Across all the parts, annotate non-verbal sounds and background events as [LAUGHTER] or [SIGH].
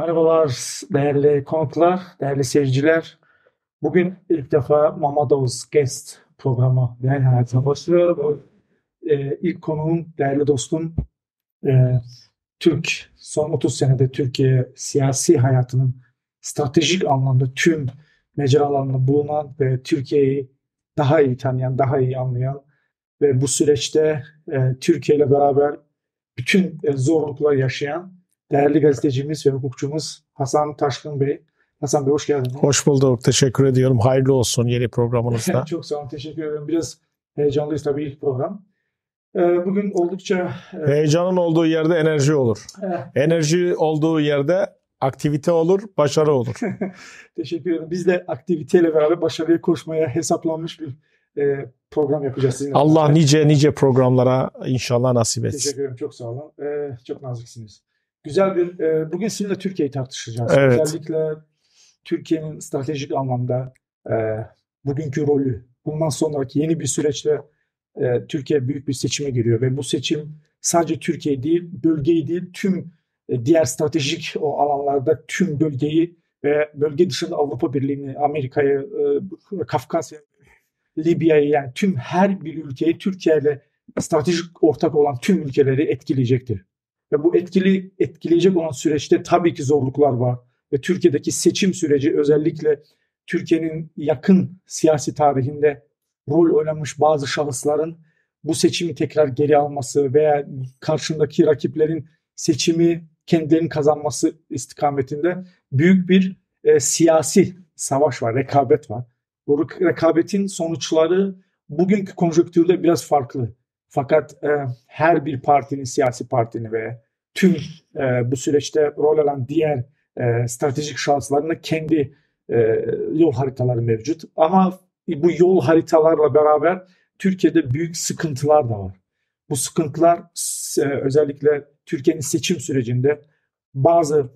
Merhabalar değerli konuklar, değerli seyirciler. Bugün ilk defa Mama Davos Guest programı yani hayatına başlıyorum. Ee, ilk konuğum değerli dostum e, Türk, son 30 senede Türkiye siyasi hayatının stratejik anlamda tüm mecralarında bulunan ve Türkiye'yi daha iyi tanıyan, daha iyi anlayan ve bu süreçte e, Türkiye ile beraber bütün e, zorluklar yaşayan değerli gazetecimiz ve hukukçumuz Hasan Taşkın Bey. Hasan Bey hoş geldin. Hoş bulduk. Teşekkür ediyorum. Hayırlı olsun yeni programınızda. [LAUGHS] Çok sağ olun. Teşekkür ederim. Biraz heyecanlıyız tabii ilk program. Ee, bugün oldukça... E, Heyecanın olduğu yerde enerji olur. Eh. enerji olduğu yerde aktivite olur, başarı olur. [LAUGHS] Teşekkür ederim. Biz de aktiviteyle beraber başarıya koşmaya hesaplanmış bir e, program yapacağız sizinle. Allah beraber. nice nice programlara inşallah nasip etsin. Teşekkür ederim. Çok sağ olun. E, çok naziksiniz güzel bir e, bugün sizinle Türkiye'yi tartışacağız. Evet. Özellikle Türkiye'nin stratejik anlamda e, bugünkü rolü bundan sonraki yeni bir süreçte e, Türkiye büyük bir seçime giriyor ve bu seçim sadece Türkiye değil bölgeyi değil tüm e, diğer stratejik o alanlarda tüm bölgeyi ve bölge dışında Avrupa Birliği'ni, Amerika'yı, e, Kafkasya, Libya'yı yani tüm her bir ülkeyi Türkiye ile stratejik ortak olan tüm ülkeleri etkileyecektir. Ve bu etkili etkileyecek olan süreçte tabii ki zorluklar var. Ve Türkiye'deki seçim süreci özellikle Türkiye'nin yakın siyasi tarihinde rol oynamış bazı şahısların bu seçimi tekrar geri alması veya karşındaki rakiplerin seçimi kendilerinin kazanması istikametinde büyük bir e, siyasi savaş var, rekabet var. Bu rekabetin sonuçları bugünkü konjonktürde biraz farklı. Fakat e, her bir partinin, siyasi partinin ve tüm e, bu süreçte rol alan diğer e, stratejik şahıslarının kendi e, yol haritaları mevcut. Ama bu yol haritalarla beraber Türkiye'de büyük sıkıntılar da var. Bu sıkıntılar e, özellikle Türkiye'nin seçim sürecinde bazı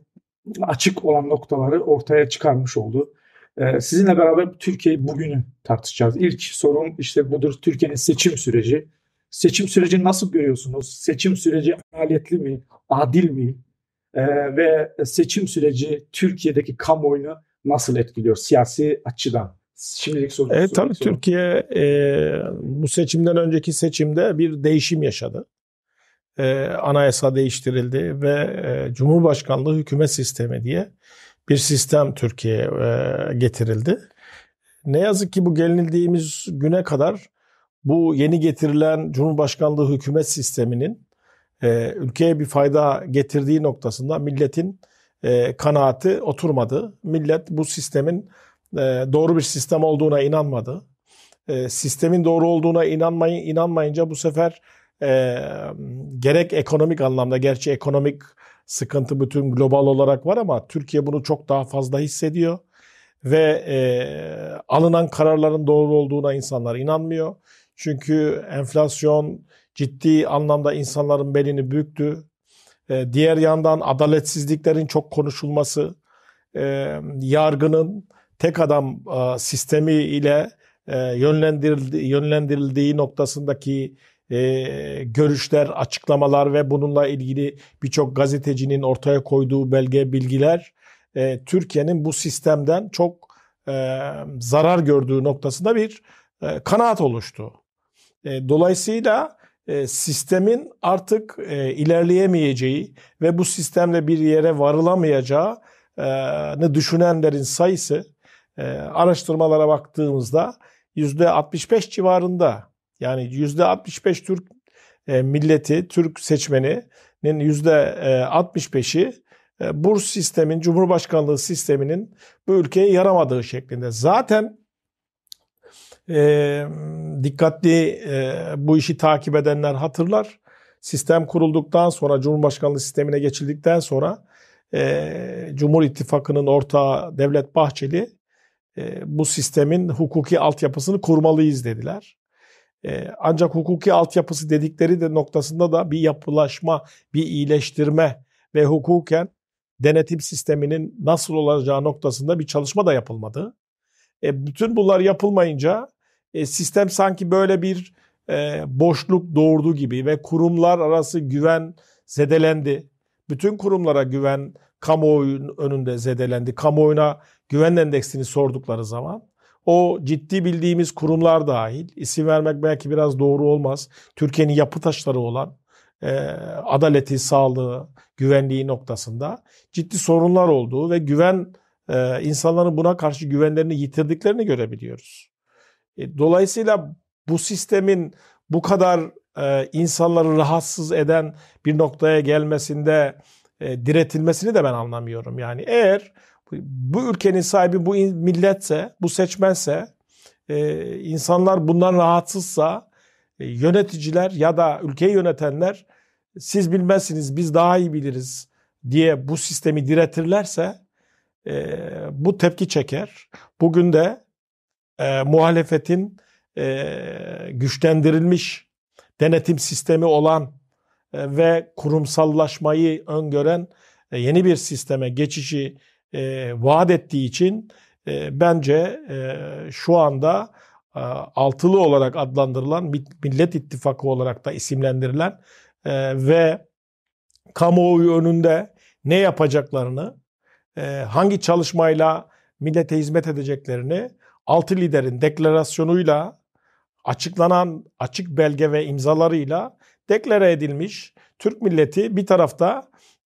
açık olan noktaları ortaya çıkarmış oldu. E, sizinle beraber Türkiye'yi bugünü tartışacağız. İlk sorum işte budur Türkiye'nin seçim süreci seçim sürecini nasıl görüyorsunuz? Seçim süreci adaletli mi, adil mi? Ee, ve seçim süreci Türkiye'deki kamuoyunu nasıl etkiliyor siyasi açıdan? Şimdilik soru. Evet tabii sorun. Türkiye e, bu seçimden önceki seçimde bir değişim yaşadı. E, anayasa değiştirildi ve e, Cumhurbaşkanlığı hükümet sistemi diye bir sistem Türkiye'ye e, getirildi. Ne yazık ki bu gelinildiğimiz güne kadar bu yeni getirilen Cumhurbaşkanlığı hükümet sisteminin e, ülkeye bir fayda getirdiği noktasında milletin e, kanaati oturmadı. Millet bu sistemin e, doğru bir sistem olduğuna inanmadı. E, sistemin doğru olduğuna inanmayın, inanmayınca bu sefer e, gerek ekonomik anlamda, gerçi ekonomik sıkıntı bütün global olarak var ama Türkiye bunu çok daha fazla hissediyor ve e, alınan kararların doğru olduğuna insanlar inanmıyor. Çünkü enflasyon ciddi anlamda insanların belini büktü. Ee, diğer yandan adaletsizliklerin çok konuşulması, e, yargının tek adam e, sistemi ile e, yönlendirildiği noktasındaki e, görüşler, açıklamalar ve bununla ilgili birçok gazetecinin ortaya koyduğu belge, bilgiler Türkiye'nin bu sistemden çok zarar gördüğü noktasında bir e, kanaat oluştu. E, dolayısıyla e, sistemin artık e, ilerleyemeyeceği ve bu sistemle bir yere varılamayacağını düşünenlerin sayısı e, araştırmalara baktığımızda %65 civarında. Yani %65 Türk milleti, Türk seçmeninin %65'i bu sistemin, Cumhurbaşkanlığı sisteminin bu ülkeye yaramadığı şeklinde. Zaten e, dikkatli e, bu işi takip edenler hatırlar. Sistem kurulduktan sonra, Cumhurbaşkanlığı sistemine geçildikten sonra e, Cumhur İttifakı'nın ortağı Devlet Bahçeli e, bu sistemin hukuki altyapısını kurmalıyız dediler. E, ancak hukuki altyapısı dedikleri de noktasında da bir yapılaşma, bir iyileştirme ve hukuken denetim sisteminin nasıl olacağı noktasında bir çalışma da yapılmadı. E, bütün bunlar yapılmayınca e, sistem sanki böyle bir e, boşluk doğurdu gibi ve kurumlar arası güven zedelendi. Bütün kurumlara güven kamuoyun önünde zedelendi. Kamuoyuna güven endeksini sordukları zaman o ciddi bildiğimiz kurumlar dahil, isim vermek belki biraz doğru olmaz. Türkiye'nin yapı taşları olan e, adaleti, sağlığı, güvenliği noktasında ciddi sorunlar olduğu ve güven e, insanların buna karşı güvenlerini yitirdiklerini görebiliyoruz. E, dolayısıyla bu sistemin bu kadar e, insanları rahatsız eden bir noktaya gelmesinde e, diretilmesini de ben anlamıyorum. Yani eğer bu ülkenin sahibi bu milletse, bu seçmense, insanlar bundan rahatsızsa yöneticiler ya da ülkeyi yönetenler siz bilmezsiniz biz daha iyi biliriz diye bu sistemi diretirlerse e, bu tepki çeker. Bugün de e, muhalefetin e, güçlendirilmiş denetim sistemi olan e, ve kurumsallaşmayı öngören e, yeni bir sisteme geçişi e, vaat ettiği için e, bence e, şu anda e, altılı olarak adlandırılan Millet İttifakı olarak da isimlendirilen e, ve kamuoyu önünde ne yapacaklarını, e, hangi çalışmayla millete hizmet edeceklerini altı liderin deklarasyonuyla açıklanan açık belge ve imzalarıyla deklare edilmiş Türk milleti bir tarafta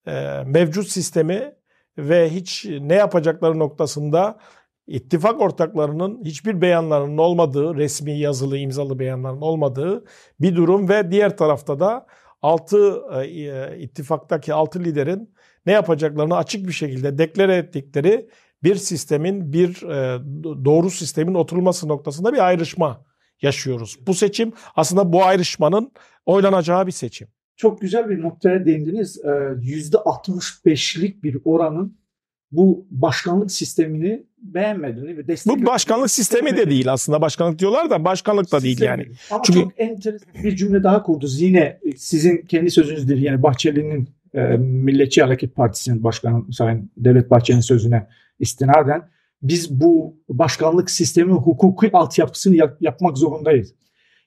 e, mevcut sistemi ve hiç ne yapacakları noktasında ittifak ortaklarının hiçbir beyanlarının olmadığı, resmi yazılı imzalı beyanların olmadığı bir durum ve diğer tarafta da 6 e, e, ittifaktaki 6 liderin ne yapacaklarını açık bir şekilde deklare ettikleri bir sistemin bir e, doğru sistemin oturulması noktasında bir ayrışma yaşıyoruz. Bu seçim aslında bu ayrışmanın oylanacağı bir seçim. Çok güzel bir noktaya değindiniz. %65'lik e, bir oranın bu başkanlık sistemini beğenmediğini ve destek Bu başkanlık sistemi de değil aslında. Başkanlık diyorlar da başkanlık da değil yani. Ama Çünkü... çok enteresan bir cümle daha kurdunuz. Yine sizin kendi sözünüzdür. Yani Bahçeli'nin e, Milliyetçi Hareket Partisi'nin başkanı Sayın Devlet Bahçeli'nin sözüne istinaden biz bu başkanlık sistemi hukuki altyapısını yap, yapmak zorundayız.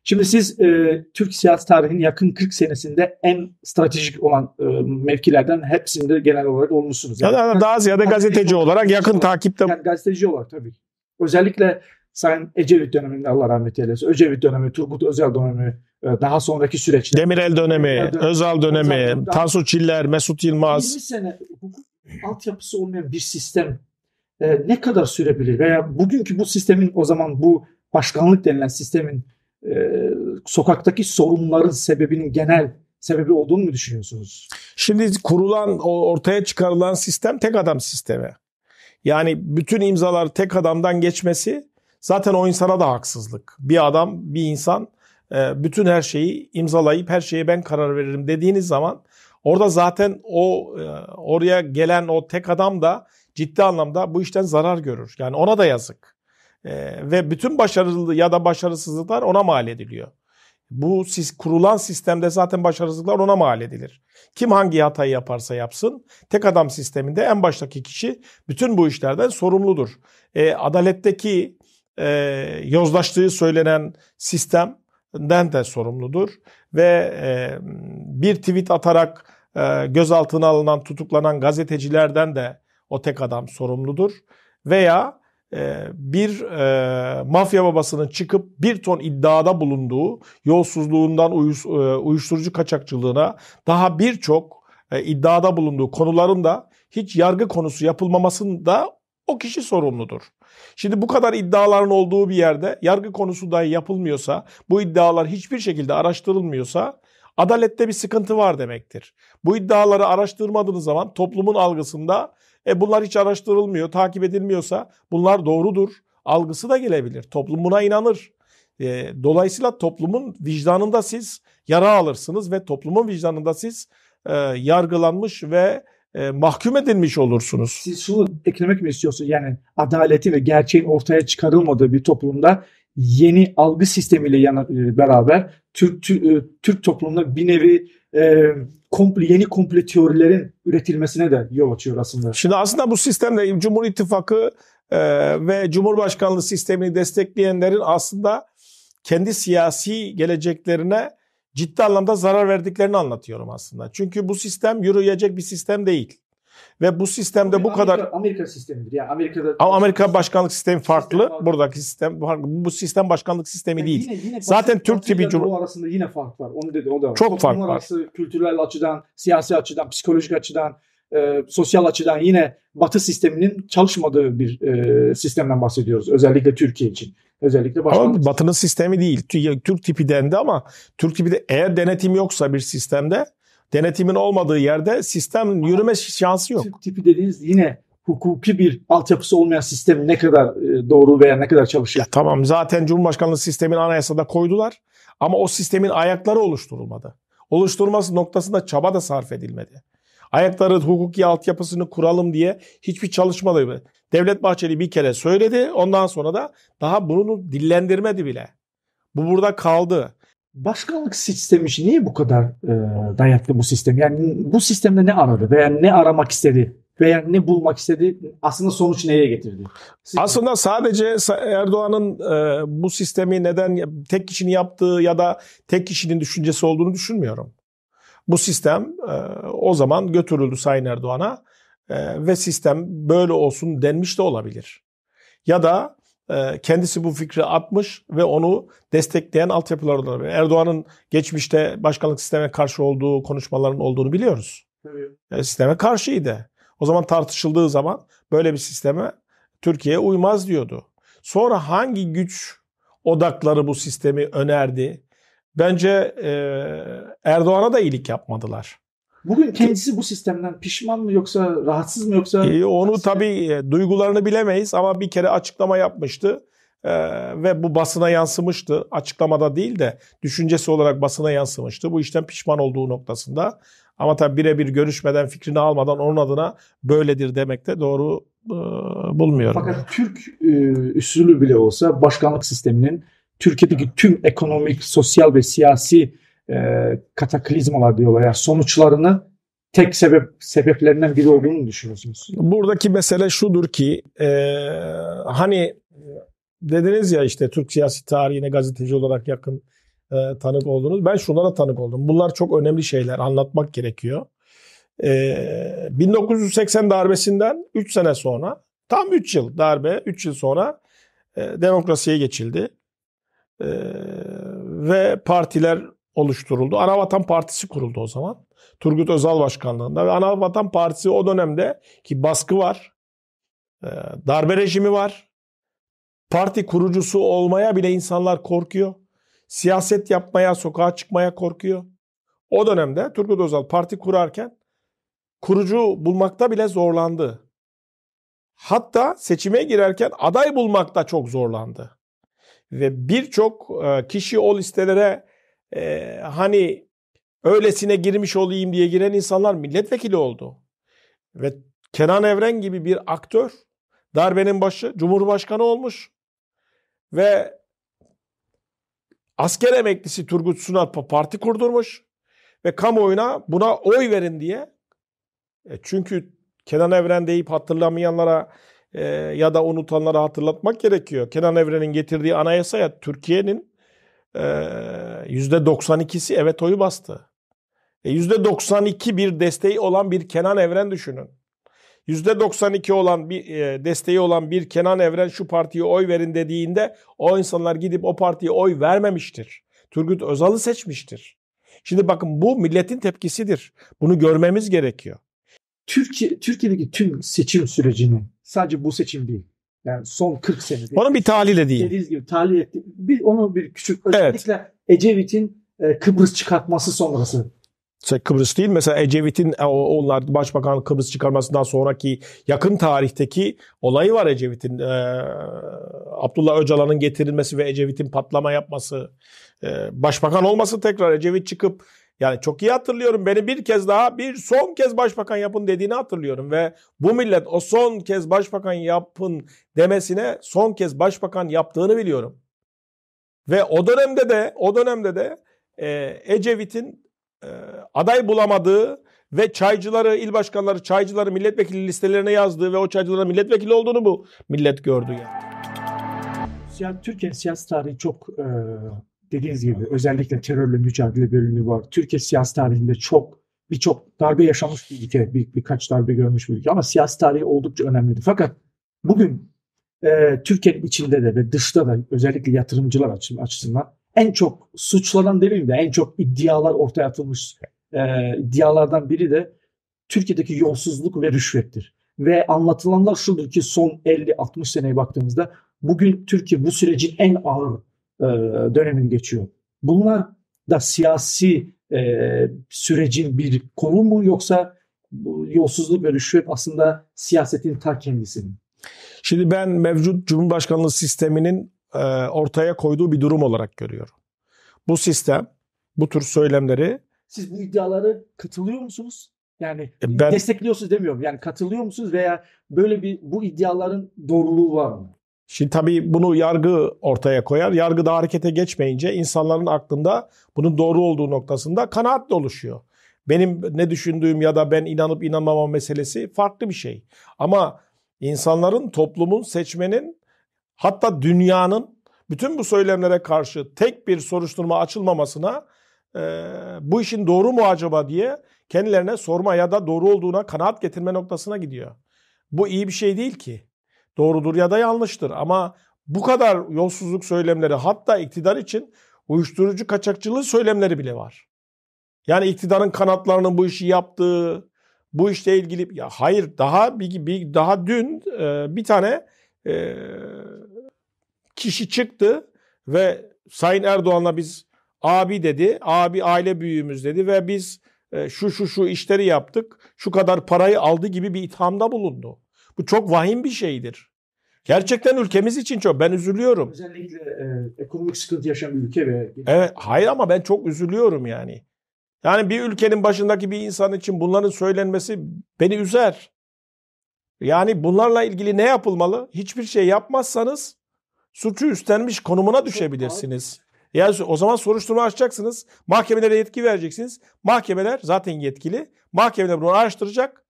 Şimdi siz e, Türk siyasi tarihinin yakın 40 senesinde en stratejik olan e, mevkilerden hepsinde genel olarak olmuşsunuz. Yani, ya da daha ziyade gazeteci olarak yakın takipte. Yani gazeteci olarak tabii. Özellikle Sayın Ecevit döneminde Allah rahmet eylesin. Ecevit dönemi, Turgut Özal dönemi, e, daha sonraki süreçte. Demirel dönemi, dönemi Özal dönemi, Özal dönemi Tansu Çiller, Mesut Yılmaz. 20 sene hukuk altyapısı olmayan bir sistem e, ne kadar sürebilir veya bugünkü bu sistemin o zaman bu başkanlık denilen sistemin e, sokaktaki sorunların sebebinin genel sebebi olduğunu mu düşünüyorsunuz? Şimdi kurulan ortaya çıkarılan sistem tek adam sistemi. Yani bütün imzalar tek adamdan geçmesi zaten o insana da haksızlık. Bir adam, bir insan e, bütün her şeyi imzalayıp her şeye ben karar veririm dediğiniz zaman orada zaten o e, oraya gelen o tek adam da ciddi anlamda bu işten zarar görür. Yani ona da yazık. E, ve bütün başarılı ya da başarısızlıklar ona mal ediliyor. Bu siz, kurulan sistemde zaten başarısızlıklar ona mal edilir. Kim hangi hatayı yaparsa yapsın tek adam sisteminde en baştaki kişi bütün bu işlerden sorumludur. E, adaletteki e, yozlaştığı söylenen sistemden de sorumludur. Ve e, bir tweet atarak e, gözaltına alınan tutuklanan gazetecilerden de o tek adam sorumludur. Veya e, bir e, mafya babasının çıkıp bir ton iddiada bulunduğu yolsuzluğundan uyuş, e, uyuşturucu kaçakçılığına daha birçok e, iddiada bulunduğu konuların da hiç yargı konusu yapılmamasında o kişi sorumludur. Şimdi bu kadar iddiaların olduğu bir yerde yargı konusu dahi yapılmıyorsa, bu iddialar hiçbir şekilde araştırılmıyorsa adalette bir sıkıntı var demektir. Bu iddiaları araştırmadığınız zaman toplumun algısında e bunlar hiç araştırılmıyor, takip edilmiyorsa bunlar doğrudur. Algısı da gelebilir. Toplum buna inanır. E, dolayısıyla toplumun vicdanında siz yara alırsınız ve toplumun vicdanında siz e, yargılanmış ve e, mahkum edilmiş olursunuz. Siz şunu eklemek mi istiyorsunuz? Yani adaleti ve gerçeğin ortaya çıkarılmadığı bir toplumda yeni algı sistemiyle yana, e, beraber Türk tü, e, Türk toplumunda bir nevi e, komple, yeni komple teorilerin üretilmesine de yol açıyor aslında. Şimdi aslında bu sistemle Cumhur İttifakı e, ve Cumhurbaşkanlığı sistemini destekleyenlerin aslında kendi siyasi geleceklerine ciddi anlamda zarar verdiklerini anlatıyorum aslında. Çünkü bu sistem yürüyecek bir sistem değil. Ve bu sistemde bu kadar... Amerika, Amerika sistemidir. Yani Amerika'da... Ama Amerika başkanlık sistemi farklı. Sistem Buradaki sistem farklı. Bu sistem başkanlık sistemi yani değil. Yine, yine Zaten Türk tipi... Cumhur... arasında yine fark var. Onu dedi, o da var. Çok fark var. Arası, kültürel açıdan, siyasi açıdan, psikolojik açıdan, e, sosyal açıdan yine Batı sisteminin çalışmadığı bir e, sistemden bahsediyoruz. Özellikle Türkiye için. Özellikle başkanlık. Ama Batı'nın sistemi değil. Türk tipi dendi ama Türk tipi de eğer denetim yoksa bir sistemde Denetimin olmadığı yerde sistem yürüme şansı yok. tipi dediğiniz yine hukuki bir altyapısı olmayan sistem ne kadar e, doğru veya ne kadar çalışıyor? Ya tamam zaten Cumhurbaşkanlığı sistemin anayasada koydular ama o sistemin ayakları oluşturulmadı. Oluşturması noktasında çaba da sarf edilmedi. Ayakları hukuki altyapısını kuralım diye hiçbir çalışma da yok. Devlet Bahçeli bir kere söyledi ondan sonra da daha bunu dillendirmedi bile. Bu burada kaldı başkanlık sistemi için niye bu kadar e, dayattı bu sistem? Yani bu sistemde ne aradı veya ne aramak istedi? Veya ne bulmak istedi? Aslında sonuç neye getirdi? Siz aslında sadece Erdoğan'ın e, bu sistemi neden tek kişinin yaptığı ya da tek kişinin düşüncesi olduğunu düşünmüyorum. Bu sistem e, o zaman götürüldü Sayın Erdoğan'a e, ve sistem böyle olsun denmiş de olabilir. Ya da ee, kendisi bu fikri atmış ve onu destekleyen altyapılar olan Erdoğan'ın geçmişte başkanlık sisteme karşı olduğu konuşmaların olduğunu biliyoruz. Yani sisteme karşıydı. O zaman tartışıldığı zaman böyle bir sisteme Türkiye uymaz diyordu. Sonra hangi güç odakları bu sistemi önerdi? Bence e, Erdoğan'a da iyilik yapmadılar. Bugün kendisi bu sistemden pişman mı yoksa rahatsız mı yoksa? Ee, onu tabii e, duygularını bilemeyiz ama bir kere açıklama yapmıştı. Ee, ve bu basına yansımıştı. Açıklamada değil de düşüncesi olarak basına yansımıştı. Bu işten pişman olduğu noktasında. Ama tabii birebir görüşmeden, fikrini almadan onun adına böyledir demek de doğru e, bulmuyorum. Fakat Türk e, üsülü bile olsa başkanlık sisteminin Türkiye'deki tüm ekonomik, sosyal ve siyasi e, kataklizmalar diyorlar. Yani sonuçlarını tek sebep sebeplerinden biri olduğunu düşünüyorsunuz. Buradaki mesele şudur ki e, hani e, dediniz ya işte Türk siyasi tarihine gazeteci olarak yakın e, tanık oldunuz. Ben şunlara tanık oldum. Bunlar çok önemli şeyler. Anlatmak gerekiyor. E, 1980 darbesinden 3 sene sonra tam 3 yıl darbe 3 yıl sonra e, demokrasiye geçildi. E, ve partiler oluşturuldu. Anavatan Partisi kuruldu o zaman. Turgut Özal başkanlığında ve Anavatan Partisi o dönemde ki baskı var, e, darbe rejimi var. Parti kurucusu olmaya bile insanlar korkuyor. Siyaset yapmaya, sokağa çıkmaya korkuyor. O dönemde Turgut Özal parti kurarken kurucu bulmakta bile zorlandı. Hatta seçime girerken aday bulmakta çok zorlandı. Ve birçok e, kişi o listelere e, hani öylesine girmiş olayım diye giren insanlar milletvekili oldu. Ve Kenan Evren gibi bir aktör darbenin başı Cumhurbaşkanı olmuş. Ve asker emeklisi Turgut Sunal parti kurdurmuş. Ve kamuoyuna buna oy verin diye. E çünkü Kenan Evren deyip hatırlamayanlara e, ya da unutanlara hatırlatmak gerekiyor. Kenan Evren'in getirdiği anayasaya Türkiye'nin ee, yüzde %92'si evet oyu bastı. E, yüzde %92 bir desteği olan bir Kenan Evren düşünün. Yüzde %92 olan bir e, desteği olan bir Kenan Evren şu partiye oy verin dediğinde o insanlar gidip o partiye oy vermemiştir. Turgut Özal'ı seçmiştir. Şimdi bakın bu milletin tepkisidir. Bunu görmemiz gerekiyor. Türkiye Türkiye'deki tüm seçim sürecini sadece bu seçim değil yani son 40 senedir. Onun bir tali de değil. Dediğiniz gibi tali etti. Bir, onu bir küçük özellikle evet. Ecevit'in e, Kıbrıs çıkartması sonrası işte Kıbrıs değil mesela Ecevit'in e, onlar başbakan Kıbrıs çıkarmasından sonraki yakın tarihteki olayı var Ecevit'in. Ee, Abdullah Öcalan'ın getirilmesi ve Ecevit'in patlama yapması. Ee, başbakan olması tekrar Ecevit çıkıp yani çok iyi hatırlıyorum beni bir kez daha bir son kez başbakan yapın dediğini hatırlıyorum ve bu millet o son kez başbakan yapın demesine son kez başbakan yaptığını biliyorum. Ve o dönemde de o dönemde de e, Ecevit'in e, aday bulamadığı ve çaycıları, il başkanları, çaycıları milletvekili listelerine yazdığı ve o çaycılara milletvekili olduğunu bu millet gördü yani. Türkiye siyasi tarihi çok e, dediğiniz gibi özellikle terörle mücadele bölümü var. Türkiye siyasi tarihinde çok birçok darbe yaşamış bir ülke, bir, birkaç darbe görmüş bir ülke ama siyasi tarihi oldukça önemliydi. Fakat bugün e, Türkiye'nin içinde de ve dışta da özellikle yatırımcılar açısından en çok suçlanan demeyeyim de en çok iddialar ortaya atılmış e, iddialardan biri de Türkiye'deki yolsuzluk ve rüşvettir. Ve anlatılanlar şudur ki son 50-60 seneye baktığımızda bugün Türkiye bu sürecin en ağır e, dönemini geçiyor. Bunlar da siyasi e, sürecin bir konu mu yoksa bu yolsuzluk ve rüşvet aslında siyasetin ta kendisi mi? Şimdi ben mevcut Cumhurbaşkanlığı sisteminin e, ortaya koyduğu bir durum olarak görüyorum. Bu sistem bu tür söylemleri... Siz bu iddiaları katılıyor musunuz? Yani e, ben, destekliyorsunuz demiyorum. Yani katılıyor musunuz veya böyle bir bu iddiaların doğruluğu var mı? Şimdi tabii bunu yargı ortaya koyar. Yargı da harekete geçmeyince insanların aklında bunun doğru olduğu noktasında kanaat oluşuyor. Benim ne düşündüğüm ya da ben inanıp inanmama meselesi farklı bir şey. Ama insanların, toplumun, seçmenin hatta dünyanın bütün bu söylemlere karşı tek bir soruşturma açılmamasına e, bu işin doğru mu acaba diye kendilerine sorma ya da doğru olduğuna kanaat getirme noktasına gidiyor. Bu iyi bir şey değil ki doğrudur ya da yanlıştır. Ama bu kadar yolsuzluk söylemleri hatta iktidar için uyuşturucu kaçakçılığı söylemleri bile var. Yani iktidarın kanatlarının bu işi yaptığı, bu işle ilgili ya hayır daha bir, bir daha dün e, bir tane e, kişi çıktı ve Sayın Erdoğan'la biz abi dedi, abi aile büyüğümüz dedi ve biz e, şu şu şu işleri yaptık, şu kadar parayı aldı gibi bir ithamda bulundu. Bu çok vahim bir şeydir. Gerçekten ülkemiz için çok. Ben üzülüyorum. Özellikle e, ekonomik sıkıntı yaşayan bir ülke ve... Evet, hayır ama ben çok üzülüyorum yani. Yani bir ülkenin başındaki bir insan için bunların söylenmesi beni üzer. Yani bunlarla ilgili ne yapılmalı? Hiçbir şey yapmazsanız suçu üstlenmiş konumuna düşebilirsiniz. Yani o zaman soruşturma açacaksınız. Mahkemelere yetki vereceksiniz. Mahkemeler zaten yetkili. Mahkemeler bunu araştıracak.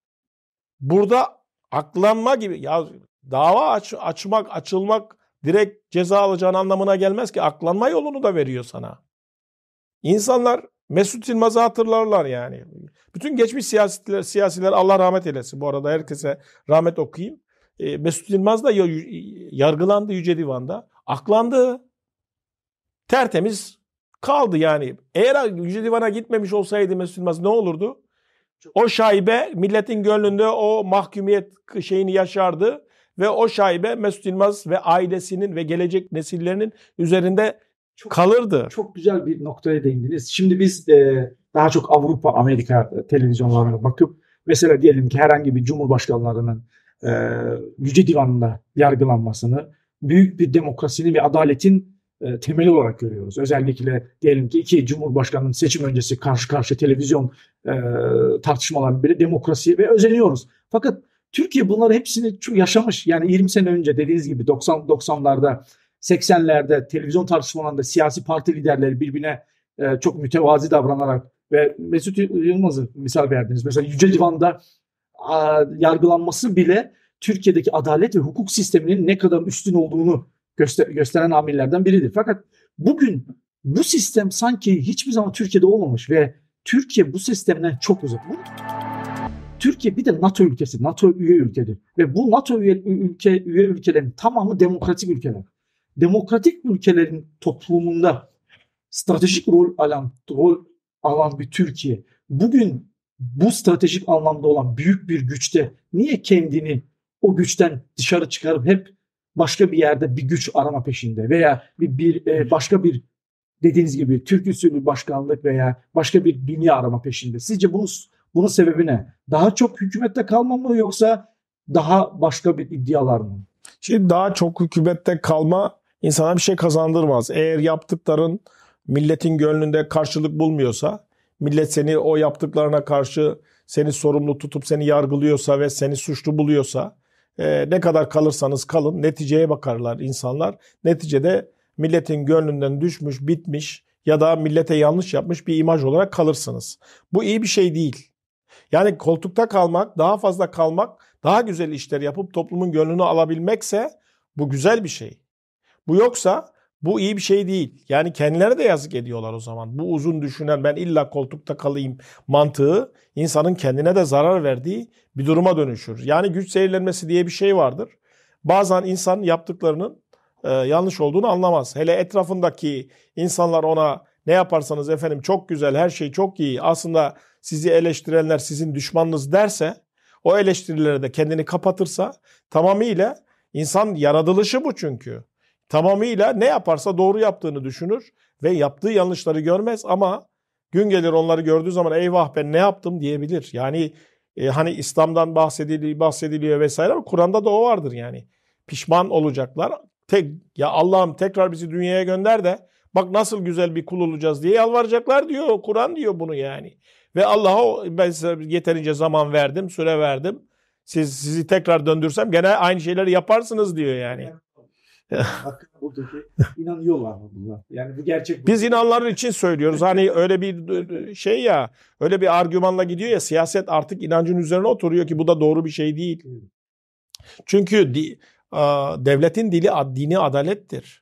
Burada aklanma gibi ya dava aç, açmak, açılmak direkt ceza alacağın anlamına gelmez ki. Aklanma yolunu da veriyor sana. İnsanlar Mesut Yılmaz'ı hatırlarlar yani. Bütün geçmiş siyasiler, siyasiler Allah rahmet eylesin. Bu arada herkese rahmet okuyayım. E, Mesut Yılmaz da yargılandı Yüce Divan'da. Aklandı. Tertemiz kaldı yani. Eğer Yüce Divan'a gitmemiş olsaydı Mesut Yılmaz ne olurdu? O şaibe milletin gönlünde o mahkumiyet şeyini yaşardı ve o şaibe Mesut Yılmaz ve ailesinin ve gelecek nesillerinin üzerinde çok, kalırdı. Çok güzel bir noktaya değindiniz. Şimdi biz e, daha çok Avrupa, Amerika e, televizyonlarına bakıp mesela diyelim ki herhangi bir cumhurbaşkanlarının e, yüce divanında yargılanmasını büyük bir demokrasinin ve adaletin e, temeli olarak görüyoruz. Özellikle diyelim ki iki cumhurbaşkanının seçim öncesi karşı karşı televizyon e, tartışmalarını bile demokrasiye ve özeniyoruz. Fakat Türkiye bunları hepsini yaşamış. Yani 20 sene önce dediğiniz gibi 90 90'larda 80'lerde televizyon tartışmalarında siyasi parti liderleri birbirine e, çok mütevazi davranarak ve Mesut Yılmaz'ı misal verdiniz. Mesela Yüce Divan'da a, yargılanması bile Türkiye'deki adalet ve hukuk sisteminin ne kadar üstün olduğunu göster gösteren amillerden biridir. Fakat bugün bu sistem sanki hiçbir zaman Türkiye'de olmamış ve Türkiye bu sistemden çok uzak. Bunu... Türkiye bir de NATO ülkesi, NATO üye ülkedir. Ve bu NATO üye, ülke, üye ülkelerin tamamı demokratik ülkeler. Demokratik ülkelerin toplumunda stratejik rol alan, rol alan bir Türkiye bugün bu stratejik anlamda olan büyük bir güçte niye kendini o güçten dışarı çıkarıp hep başka bir yerde bir güç arama peşinde veya bir, bir e, başka bir dediğiniz gibi Türk usulü başkanlık veya başka bir dünya arama peşinde. Sizce bunun bunun sebebi ne? Daha çok hükümette kalma mı yoksa daha başka bir iddialar mı? Şimdi daha çok hükümette kalma insana bir şey kazandırmaz. Eğer yaptıkların milletin gönlünde karşılık bulmuyorsa, millet seni o yaptıklarına karşı seni sorumlu tutup seni yargılıyorsa ve seni suçlu buluyorsa e, ne kadar kalırsanız kalın neticeye bakarlar insanlar. Neticede milletin gönlünden düşmüş, bitmiş ya da millete yanlış yapmış bir imaj olarak kalırsınız. Bu iyi bir şey değil. Yani koltukta kalmak, daha fazla kalmak, daha güzel işler yapıp toplumun gönlünü alabilmekse bu güzel bir şey. Bu yoksa bu iyi bir şey değil. Yani kendileri de yazık ediyorlar o zaman. Bu uzun düşünen ben illa koltukta kalayım mantığı insanın kendine de zarar verdiği bir duruma dönüşür. Yani güç zehirlenmesi diye bir şey vardır. Bazen insan yaptıklarının e, yanlış olduğunu anlamaz. Hele etrafındaki insanlar ona ne yaparsanız efendim çok güzel, her şey çok iyi. Aslında sizi eleştirenler sizin düşmanınız derse, o eleştirilere de kendini kapatırsa tamamıyla insan yaratılışı bu çünkü. Tamamıyla ne yaparsa doğru yaptığını düşünür ve yaptığı yanlışları görmez ama gün gelir onları gördüğü zaman eyvah ben ne yaptım diyebilir. Yani e, hani İslam'dan bahsediliyor, bahsediliyor vesaire ama Kur'an'da da o vardır yani. Pişman olacaklar. Tek ya Allah'ım tekrar bizi dünyaya gönder de Bak nasıl güzel bir kul olacağız diye yalvaracaklar diyor. Kur'an diyor bunu yani. Ve Allah'a ben size yeterince zaman verdim, süre verdim. Siz sizi tekrar döndürsem gene aynı şeyleri yaparsınız diyor yani. Bakın buradaki inanıyorlar mı bunlar? Yani bu gerçek. Bu. Biz inanların için söylüyoruz. Hani öyle bir şey ya, öyle bir argümanla gidiyor ya siyaset artık inancın üzerine oturuyor ki bu da doğru bir şey değil. Çünkü di, a, devletin dili dini adalettir.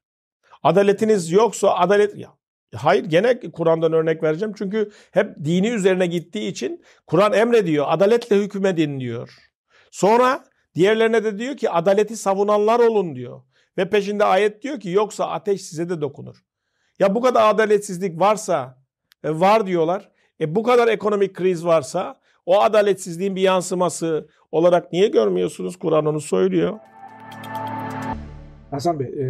Adaletiniz yoksa adalet... Ya, hayır gene Kur'an'dan örnek vereceğim. Çünkü hep dini üzerine gittiği için Kur'an emrediyor. Adaletle hükmedin diyor. Sonra diğerlerine de diyor ki adaleti savunanlar olun diyor. Ve peşinde ayet diyor ki yoksa ateş size de dokunur. Ya bu kadar adaletsizlik varsa e, var diyorlar. E bu kadar ekonomik kriz varsa o adaletsizliğin bir yansıması olarak niye görmüyorsunuz? Kur'an onu söylüyor. Hasan Bey e,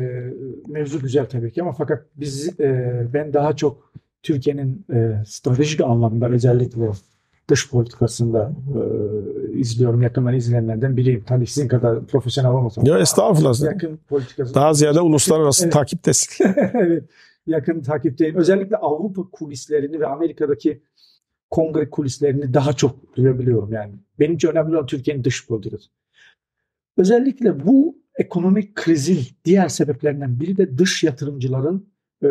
mevzu güzel tabii ki ama fakat biz e, ben daha çok Türkiye'nin e, stratejik anlamda özellikle dış politikasında e, izliyorum. Yakından izleyenlerden biriyim. Tabii sizin kadar profesyonel olmasam. Ya estağfurullah. Yakın politikası. Daha ziyade uluslararası evet. takiptesin. [LAUGHS] evet. Yakın takipteyim. Özellikle Avrupa kulislerini ve Amerika'daki kongre kulislerini daha çok duyabiliyorum yani. Benim için önemli olan Türkiye'nin dış politikası. Özellikle bu ekonomik krizin diğer sebeplerinden biri de dış yatırımcıların e,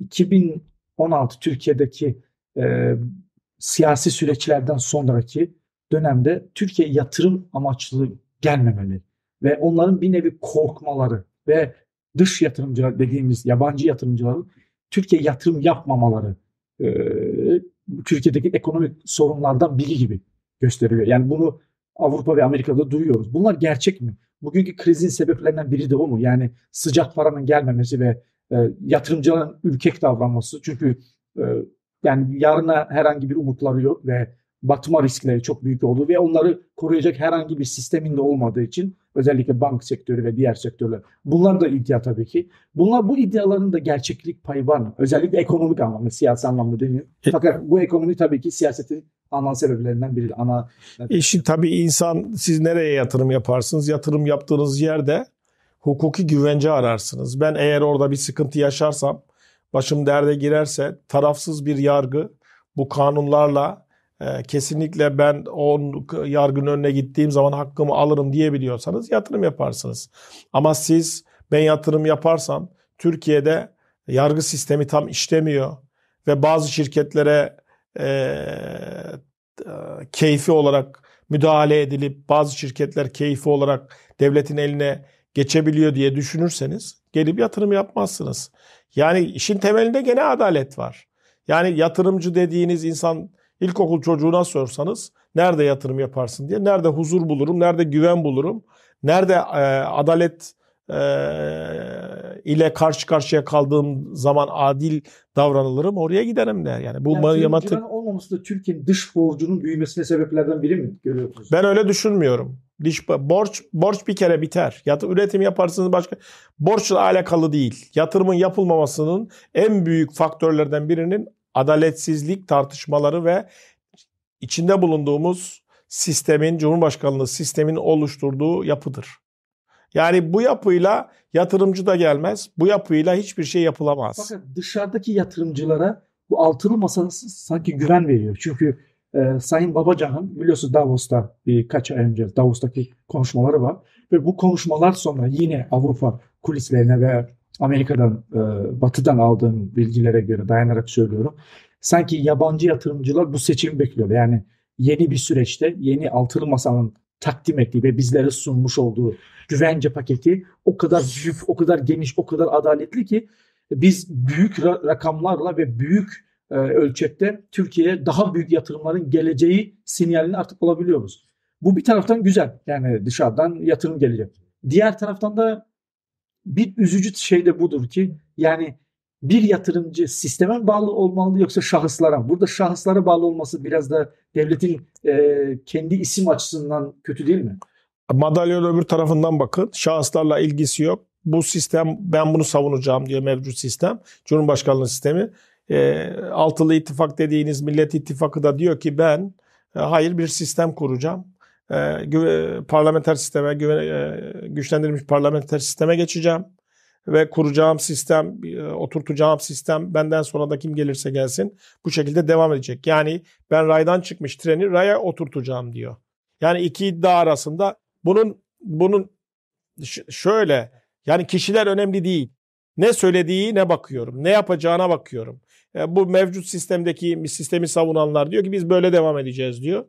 2016 Türkiye'deki e, siyasi süreçlerden sonraki dönemde Türkiye yatırım amaçlı gelmemeli ve onların bir nevi korkmaları ve dış yatırımcılar dediğimiz yabancı yatırımcıların Türkiye yatırım yapmamaları e, Türkiye'deki ekonomik sorunlardan biri gibi gösteriyor. Yani bunu Avrupa ve Amerika'da duyuyoruz. Bunlar gerçek mi? bugünkü krizin sebeplerinden biri de o mu? Yani sıcak paranın gelmemesi ve e, yatırımcıların ülkek davranması. Çünkü e, yani yarına herhangi bir umutları yok ve batma riskleri çok büyük oldu ve onları koruyacak herhangi bir sistemin de olmadığı için Özellikle bank sektörü ve diğer sektörler. Bunlar da iddia tabii ki. Bunlar bu iddiaların da gerçeklik payı var mı? Özellikle ekonomik anlamda, siyasi anlamda demiyor. E- Fakat bu ekonomi tabii ki siyasetin ana sebeplerinden biri. Ana İşin e, tabii insan siz nereye yatırım yaparsınız? Yatırım yaptığınız yerde hukuki güvence ararsınız. Ben eğer orada bir sıkıntı yaşarsam, başım derde girerse tarafsız bir yargı bu kanunlarla ee, kesinlikle ben on yargının önüne gittiğim zaman hakkımı alırım diyebiliyorsanız yatırım yaparsınız. Ama siz ben yatırım yaparsam Türkiye'de yargı sistemi tam işlemiyor ve bazı şirketlere e, e, keyfi olarak müdahale edilip bazı şirketler keyfi olarak devletin eline geçebiliyor diye düşünürseniz gelip yatırım yapmazsınız. Yani işin temelinde gene adalet var. Yani yatırımcı dediğiniz insan İlkokul çocuğuna sorsanız nerede yatırım yaparsın diye, nerede huzur bulurum, nerede güven bulurum, nerede e, adalet e, ile karşı karşıya kaldığım zaman adil davranılırım oraya giderim der. Yani bu yani matematik olmaması da Türkiye'nin dış borcunun büyümesine sebeplerden biri mi görüyorsunuz? Ben öyle düşünmüyorum. Diş borç borç bir kere biter. Yat, üretim yaparsınız başka borçla alakalı değil. Yatırımın yapılmamasının en büyük faktörlerden birinin adaletsizlik tartışmaları ve içinde bulunduğumuz sistemin, Cumhurbaşkanlığı sistemin oluşturduğu yapıdır. Yani bu yapıyla yatırımcı da gelmez. Bu yapıyla hiçbir şey yapılamaz. Fakat dışarıdaki yatırımcılara bu altılı masası sanki güven veriyor. Çünkü e, Sayın Babacan'ın biliyorsun Davos'ta birkaç e, ay önce Davos'taki konuşmaları var. Ve bu konuşmalar sonra yine Avrupa kulislerine ve Amerika'dan, e, Batı'dan aldığım bilgilere göre dayanarak söylüyorum. Sanki yabancı yatırımcılar bu seçimi bekliyor. Yani yeni bir süreçte yeni altılı masanın takdim ettiği ve bizlere sunmuş olduğu güvence paketi o kadar büyük, o kadar geniş, o kadar adaletli ki biz büyük ra- rakamlarla ve büyük e, ölçekte Türkiye'ye daha büyük yatırımların geleceği sinyalini artık alabiliyoruz. Bu bir taraftan güzel. Yani dışarıdan yatırım gelecek. Diğer taraftan da bir üzücü şey de budur ki yani bir yatırımcı sisteme bağlı olmalı yoksa şahıslara? Burada şahıslara bağlı olması biraz da devletin e, kendi isim açısından kötü değil mi? madalyon öbür tarafından bakın. Şahıslarla ilgisi yok. Bu sistem ben bunu savunacağım diyor mevcut sistem. Cumhurbaşkanlığı sistemi. E, altılı ittifak dediğiniz Millet İttifakı da diyor ki ben e, hayır bir sistem kuracağım. Ee, parlamenter sisteme, e, güçlendirilmiş parlamenter sisteme geçeceğim ve kuracağım sistem, e, oturtacağım sistem benden sonra da kim gelirse gelsin bu şekilde devam edecek. Yani ben raydan çıkmış treni raya oturtacağım diyor. Yani iki iddia arasında bunun bunun şöyle yani kişiler önemli değil. Ne söylediği ne bakıyorum. Ne yapacağına bakıyorum. Yani e, bu mevcut sistemdeki sistemi savunanlar diyor ki biz böyle devam edeceğiz diyor.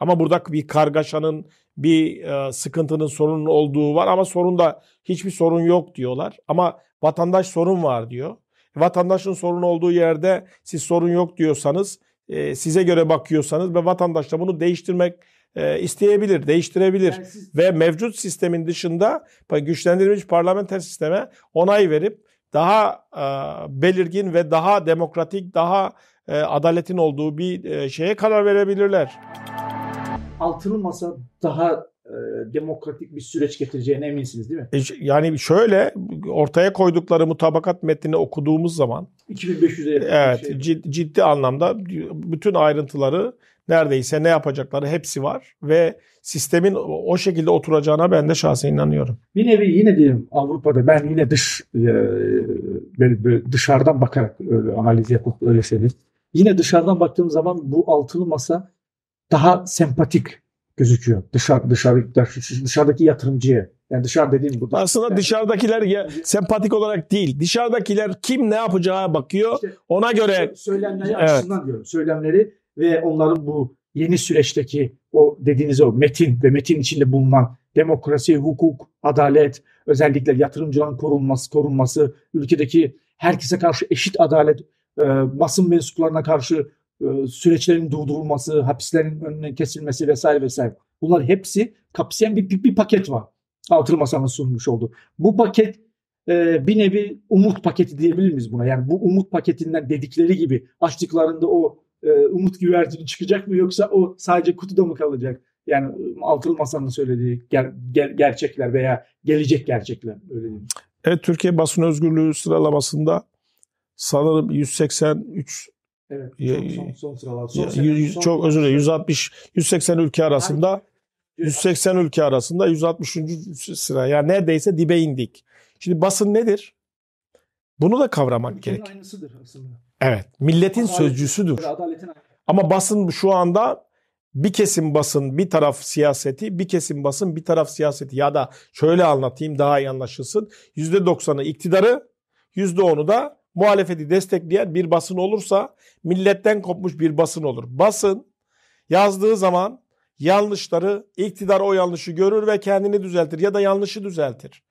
Ama burada bir kargaşanın, bir e, sıkıntının, sorunun olduğu var ama sorun da hiçbir sorun yok diyorlar. Ama vatandaş sorun var diyor. Vatandaşın sorun olduğu yerde siz sorun yok diyorsanız, e, size göre bakıyorsanız ve vatandaş da bunu değiştirmek e, isteyebilir, değiştirebilir yani siz... ve mevcut sistemin dışında güçlendirilmiş parlamenter sisteme onay verip daha belirgin ve daha demokratik, daha adaletin olduğu bir şeye karar verebilirler altılı masa daha e, demokratik bir süreç getireceğine eminsiniz değil mi? E, yani şöyle ortaya koydukları mutabakat metnini okuduğumuz zaman 2500'e yakın Evet şey. ciddi, ciddi anlamda bütün ayrıntıları neredeyse ne yapacakları hepsi var ve sistemin o şekilde oturacağına ben de şahsen inanıyorum. Bir nevi yine diyeyim Avrupa'da ben yine dış e, e böyle, böyle dışarıdan bakarak analiz yapıp öyle Yine dışarıdan baktığım zaman bu altılı masa daha sempatik gözüküyor dışarı, dışarı dışarıdaki yatırımcıya. Yani dışarı dediğim bu. Aslında yani. dışarıdakiler ya, sempatik olarak değil. Dışarıdakiler kim ne yapacağı bakıyor. İşte, ona göre söylemleri evet. açısından diyorum. Söylemleri ve onların bu yeni süreçteki o dediğiniz o metin ve metin içinde bulunan demokrasi, hukuk, adalet, özellikle yatırımcıların korunması, korunması, ülkedeki herkese karşı eşit adalet, e, basın mensuplarına karşı e, süreçlerin durdurulması, hapislerin önüne kesilmesi vesaire vesaire. Bunlar hepsi kapsayan bir, bir, bir paket var. Altın Masa'nın sunmuş oldu. Bu paket e, bir nevi umut paketi diyebilir miyiz buna? Yani bu umut paketinden dedikleri gibi açtıklarında o e, umut güvercini çıkacak mı yoksa o sadece kutuda mı kalacak? Yani e, Altın Masa'nın söylediği ger, ger, gerçekler veya gelecek gerçekler öyle Evet Türkiye basın özgürlüğü sıralamasında sanırım 183 Evet. Çok son, son sıralar. Son, sene, son çok özür dilerim. 160 180 ülke arasında 180 ülke arasında 160. sıra. Yani neredeyse dibe indik. Şimdi basın nedir? Bunu da kavramak Ülkenin gerek. aynısıdır aslında. Evet. Milletin Adalet, sözcüsüdür. Ama basın şu anda bir kesim basın bir taraf siyaseti, bir kesim basın bir taraf siyaseti. Ya da şöyle anlatayım daha iyi anlaşılsın. %90'ı iktidarı, %10'u da muhalefeti destekleyen bir basın olursa milletten kopmuş bir basın olur. Basın yazdığı zaman yanlışları, iktidar o yanlışı görür ve kendini düzeltir ya da yanlışı düzeltir.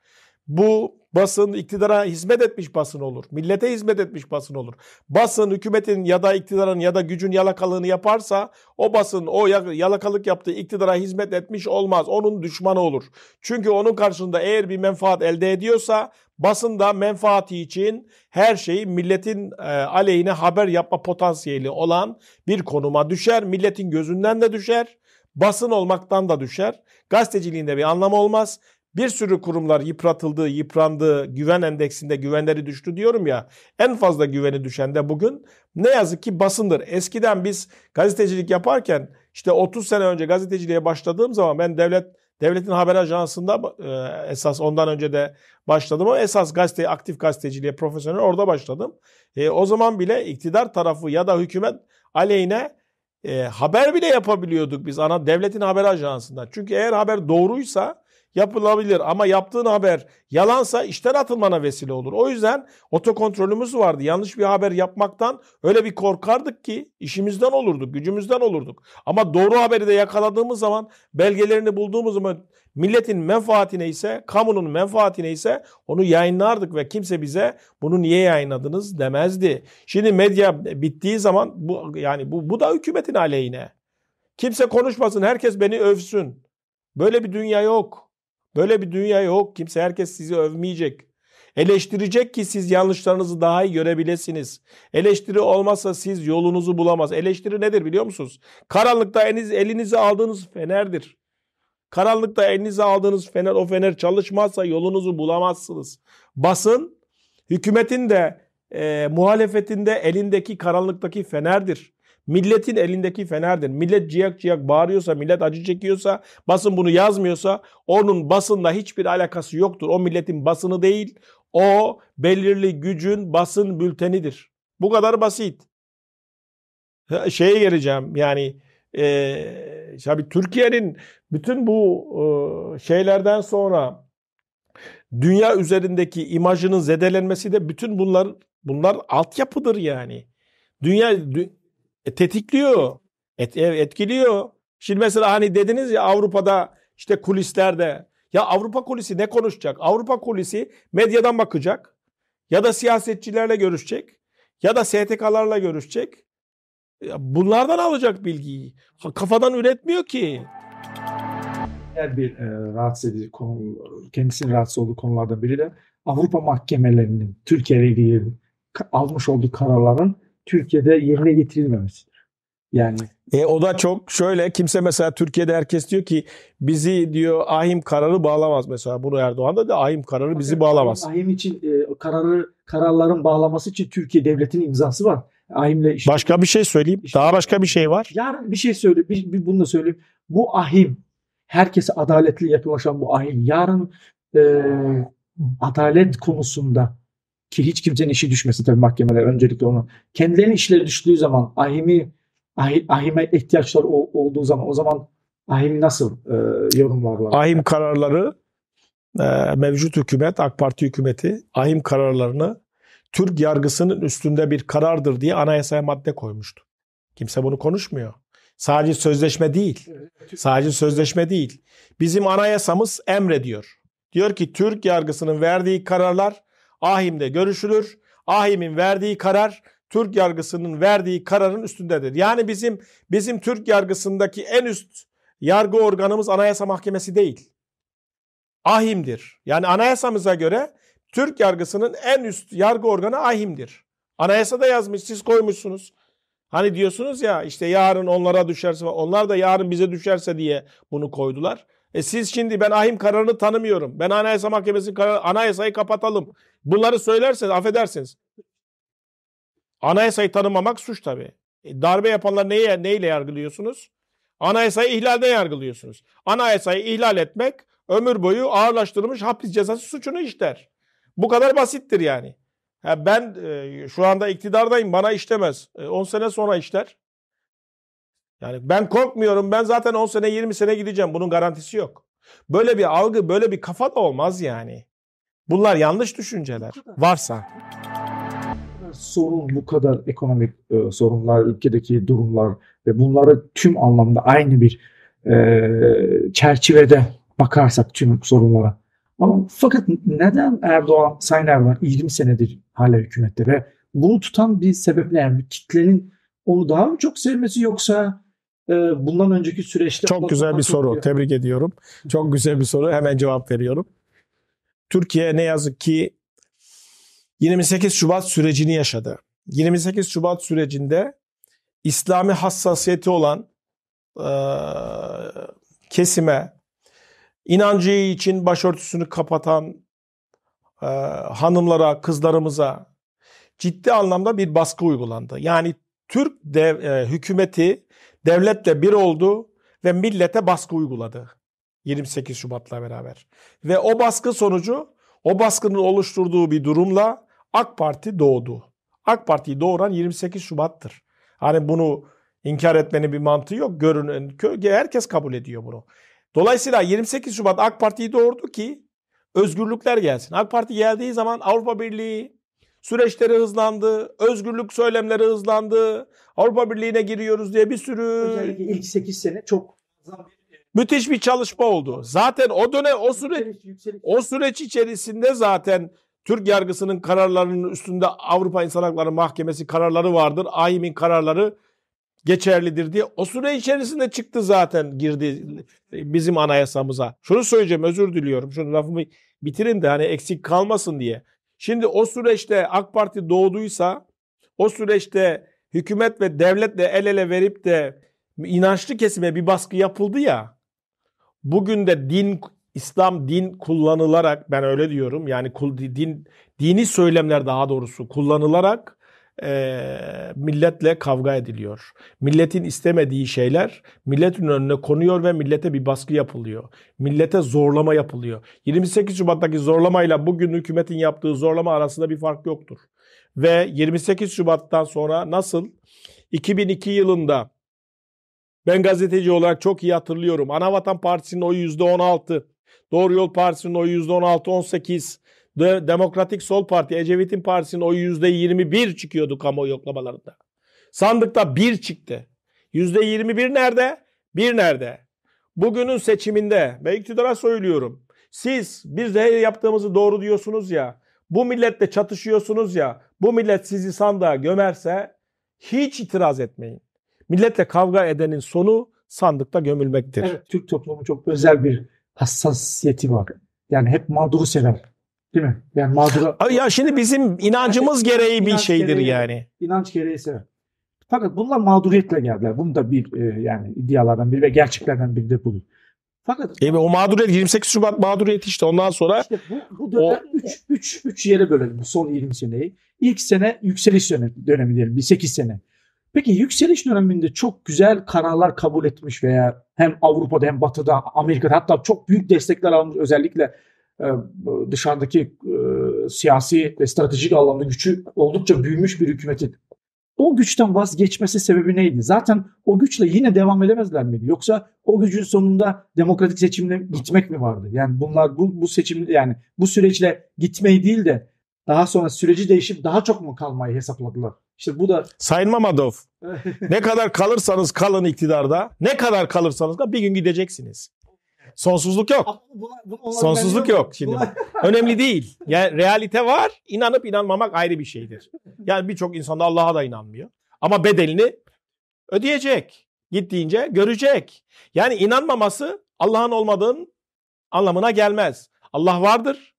Bu Basın iktidara hizmet etmiş basın olur. Millete hizmet etmiş basın olur. Basın hükümetin ya da iktidarın ya da gücün yalakalığını yaparsa o basın o yalakalık yaptığı iktidara hizmet etmiş olmaz. Onun düşmanı olur. Çünkü onun karşında eğer bir menfaat elde ediyorsa basında menfaati için her şeyi milletin e, aleyhine haber yapma potansiyeli olan bir konuma düşer. Milletin gözünden de düşer. Basın olmaktan da düşer. Gazeteciliğinde bir anlamı olmaz. Bir sürü kurumlar yıpratıldı, yıprandı, güven endeksinde güvenleri düştü diyorum ya. En fazla güveni düşen de bugün ne yazık ki basındır. Eskiden biz gazetecilik yaparken işte 30 sene önce gazeteciliğe başladığım zaman ben devlet devletin haber ajansında e, esas ondan önce de başladım ama esas gazete aktif gazeteciliğe profesyonel orada başladım. E, o zaman bile iktidar tarafı ya da hükümet aleyhine e, haber bile yapabiliyorduk biz ana devletin haber ajansında. Çünkü eğer haber doğruysa yapılabilir ama yaptığın haber yalansa işten atılmana vesile olur. O yüzden otokontrolümüz vardı. Yanlış bir haber yapmaktan öyle bir korkardık ki işimizden olurduk, gücümüzden olurduk. Ama doğru haberi de yakaladığımız zaman, belgelerini bulduğumuz zaman milletin menfaatine ise, kamunun menfaatine ise onu yayınlardık ve kimse bize bunu niye yayınladınız demezdi. Şimdi medya bittiği zaman bu yani bu bu da hükümetin aleyhine. Kimse konuşmasın, herkes beni övsün. Böyle bir dünya yok. Böyle bir dünya yok. Kimse herkes sizi övmeyecek. Eleştirecek ki siz yanlışlarınızı daha iyi görebilesiniz. Eleştiri olmazsa siz yolunuzu bulamaz. Eleştiri nedir biliyor musunuz? Karanlıkta eliniz, elinize aldığınız fenerdir. Karanlıkta elinize aldığınız fener o fener çalışmazsa yolunuzu bulamazsınız. Basın hükümetin de e, muhalefetin de elindeki karanlıktaki fenerdir. Milletin elindeki fenerdir. Millet ciyak ciyak bağırıyorsa, millet acı çekiyorsa, basın bunu yazmıyorsa onun basınla hiçbir alakası yoktur. O milletin basını değil, o belirli gücün basın bültenidir. Bu kadar basit. Şeye geleceğim yani e, tabii Türkiye'nin bütün bu e, şeylerden sonra dünya üzerindeki imajının zedelenmesi de bütün bunlar bunlar altyapıdır yani. Dünya dü, e, tetikliyor. Et, etkiliyor. Şimdi mesela hani dediniz ya Avrupa'da işte kulislerde ya Avrupa kulisi ne konuşacak? Avrupa kulisi medyadan bakacak ya da siyasetçilerle görüşecek ya da STK'larla görüşecek. Bunlardan alacak bilgiyi. Kafadan üretmiyor ki. Her bir e, rahatsız edici konu, kendisinin rahatsız olduğu konulardan biri de Avrupa mahkemelerinin Türkiye ilgili almış olduğu kararların Türkiye'de yerine getirilmemesidir. Yani e, o da çok şöyle kimse mesela Türkiye'de herkes diyor ki bizi diyor ahim kararı bağlamaz mesela bunu Erdoğan da ahim kararı bizi bağlamaz. Ahim için e, kararı kararların bağlaması için Türkiye devletinin imzası var. Ahimle işte, Başka bir şey söyleyeyim. Işte, Daha başka bir şey var. Yarın bir şey söyle bir, bir bunu da söyleyeyim. Bu ahim herkese adaletli yaklaşan bu ahim yarın e, adalet konusunda ki hiç kimsenin işi düşmesin tabii mahkemeler öncelikle onu. Kendilerinin işleri düştüğü zaman ahimi ahime ihtiyaçlar olduğu zaman o zaman ahim nasıl e, yorumlarlar? Ahim kararları e, mevcut hükümet AK Parti hükümeti ahim kararlarını Türk yargısının üstünde bir karardır diye anayasaya madde koymuştu. Kimse bunu konuşmuyor. Sadece sözleşme değil. Sadece sözleşme değil. Bizim anayasamız emrediyor. Diyor ki Türk yargısının verdiği kararlar Ahim'de görüşülür. Ahim'in verdiği karar Türk yargısının verdiği kararın üstündedir. Yani bizim bizim Türk yargısındaki en üst yargı organımız Anayasa Mahkemesi değil. Ahim'dir. Yani anayasamıza göre Türk yargısının en üst yargı organı ahimdir. Anayasada yazmış siz koymuşsunuz. Hani diyorsunuz ya işte yarın onlara düşerse onlar da yarın bize düşerse diye bunu koydular. E siz şimdi ben ahim kararını tanımıyorum. Ben Anayasa Mahkemesi kararı, anayasayı kapatalım. Bunları söylerseniz affedersiniz. Anayasayı tanımamak suç tabii. E, darbe yapanlar neye, neyle yargılıyorsunuz? Anayasayı ihlalde yargılıyorsunuz. Anayasayı ihlal etmek ömür boyu ağırlaştırılmış hapis cezası suçunu işler. Bu kadar basittir yani. Ha ben e, şu anda iktidardayım bana işlemez. E, sene sonra işler. Yani ben korkmuyorum. Ben zaten 10 sene 20 sene gideceğim. Bunun garantisi yok. Böyle bir algı, böyle bir kafa da olmaz yani. Bunlar yanlış düşünceler. Varsa. Sorun bu kadar ekonomik e, sorunlar, ülkedeki durumlar ve bunları tüm anlamda aynı bir e, çerçevede bakarsak tüm sorunlara. Ama fakat neden Erdoğan, Sayın Erdoğan 20 senedir hala hükümette ve bunu tutan bir sebeple yani bir kitlenin onu daha mı çok sevmesi yoksa ee, bundan önceki süreçte... Çok güzel bir soru. Diyor. Tebrik ediyorum. Çok güzel bir soru. Hemen cevap veriyorum. Türkiye ne yazık ki 28 Şubat sürecini yaşadı. 28 Şubat sürecinde İslami hassasiyeti olan e, kesime inancı için başörtüsünü kapatan e, hanımlara, kızlarımıza ciddi anlamda bir baskı uygulandı. Yani Türk dev, e, hükümeti Devletle bir oldu ve millete baskı uyguladı. 28 Şubat'la beraber. Ve o baskı sonucu, o baskının oluşturduğu bir durumla AK Parti doğdu. AK Parti'yi doğuran 28 Şubat'tır. Hani bunu inkar etmenin bir mantığı yok. Görünen, herkes kabul ediyor bunu. Dolayısıyla 28 Şubat AK Parti'yi doğurdu ki özgürlükler gelsin. AK Parti geldiği zaman Avrupa Birliği, süreçleri hızlandı, özgürlük söylemleri hızlandı, Avrupa Birliği'ne giriyoruz diye bir sürü... Özellikle ilk 8 sene çok e, müthiş bir çalışma oldu. Zaten o dönem o süreç o süreç içerisinde zaten Türk yargısının kararlarının üstünde Avrupa İnsan Hakları Mahkemesi kararları vardır. AİM'in kararları geçerlidir diye o süre içerisinde çıktı zaten girdi bizim anayasamıza. Şunu söyleyeceğim özür diliyorum. Şunu lafımı bitirin de hani eksik kalmasın diye. Şimdi o süreçte AK Parti doğduysa o süreçte hükümet ve devletle el ele verip de inançlı kesime bir baskı yapıldı ya. Bugün de din İslam din kullanılarak ben öyle diyorum yani din dini söylemler daha doğrusu kullanılarak e, milletle kavga ediliyor. Milletin istemediği şeyler milletin önüne konuyor ve millete bir baskı yapılıyor. Millete zorlama yapılıyor. 28 Şubat'taki zorlamayla bugün hükümetin yaptığı zorlama arasında bir fark yoktur. Ve 28 Şubat'tan sonra nasıl 2002 yılında ben gazeteci olarak çok iyi hatırlıyorum. Anavatan Partisi'nin oyu %16, Doğru Yol Partisi'nin oyu %16-18, The Demokratik Sol Parti, Ecevit'in partisinin oyu %21 çıkıyordu kamuoyu yoklamalarında. Sandıkta 1 çıktı. %21 nerede? 1 nerede? Bugünün seçiminde ve iktidara söylüyorum. Siz biz de yaptığımızı doğru diyorsunuz ya. Bu milletle çatışıyorsunuz ya. Bu millet sizi sandığa gömerse hiç itiraz etmeyin. Milletle kavga edenin sonu sandıkta gömülmektir. Evet, Türk toplumu çok özel bir hassasiyeti var. Yani hep mağduru sever. Değil mi? Yani mağdura... Ya şimdi bizim inancımız yani, gereği bir inanç şeydir gereği, yani. İnanç gereği sebep. Fakat bunlar mağduriyetle geldiler. Bunu da bir e, yani iddialardan biri ve gerçeklerden biri de budur. Fakat e, o mağduriyet 28 Şubat mağduriyet işte ondan sonra işte bu, bu dönem 3 3 yere bölelim son 20 seneyi. İlk sene yükseliş dönemi, dönemi diyelim bir 8 sene. Peki yükseliş döneminde çok güzel kararlar kabul etmiş veya hem Avrupa'da hem Batı'da Amerika'da hatta çok büyük destekler almış özellikle ee, dışarıdaki e, siyasi ve stratejik anlamda gücü oldukça büyümüş bir hükümetin o güçten vazgeçmesi sebebi neydi? Zaten o güçle yine devam edemezler miydi? Yoksa o gücün sonunda demokratik seçimle gitmek mi vardı? Yani bunlar bu, bu seçim yani bu süreçle gitmeyi değil de daha sonra süreci değişip daha çok mu kalmayı hesapladılar? İşte bu da Sayın Mamadov [LAUGHS] ne kadar kalırsanız kalın iktidarda, ne kadar kalırsanız da bir gün gideceksiniz. Sonsuzluk yok. Sonsuzluk yok şimdi. [LAUGHS] Önemli değil. Yani realite var. İnanıp inanmamak ayrı bir şeydir. Yani birçok insan da Allah'a da inanmıyor. Ama bedelini ödeyecek. Gittiğince görecek. Yani inanmaması Allah'ın olmadığın anlamına gelmez. Allah vardır.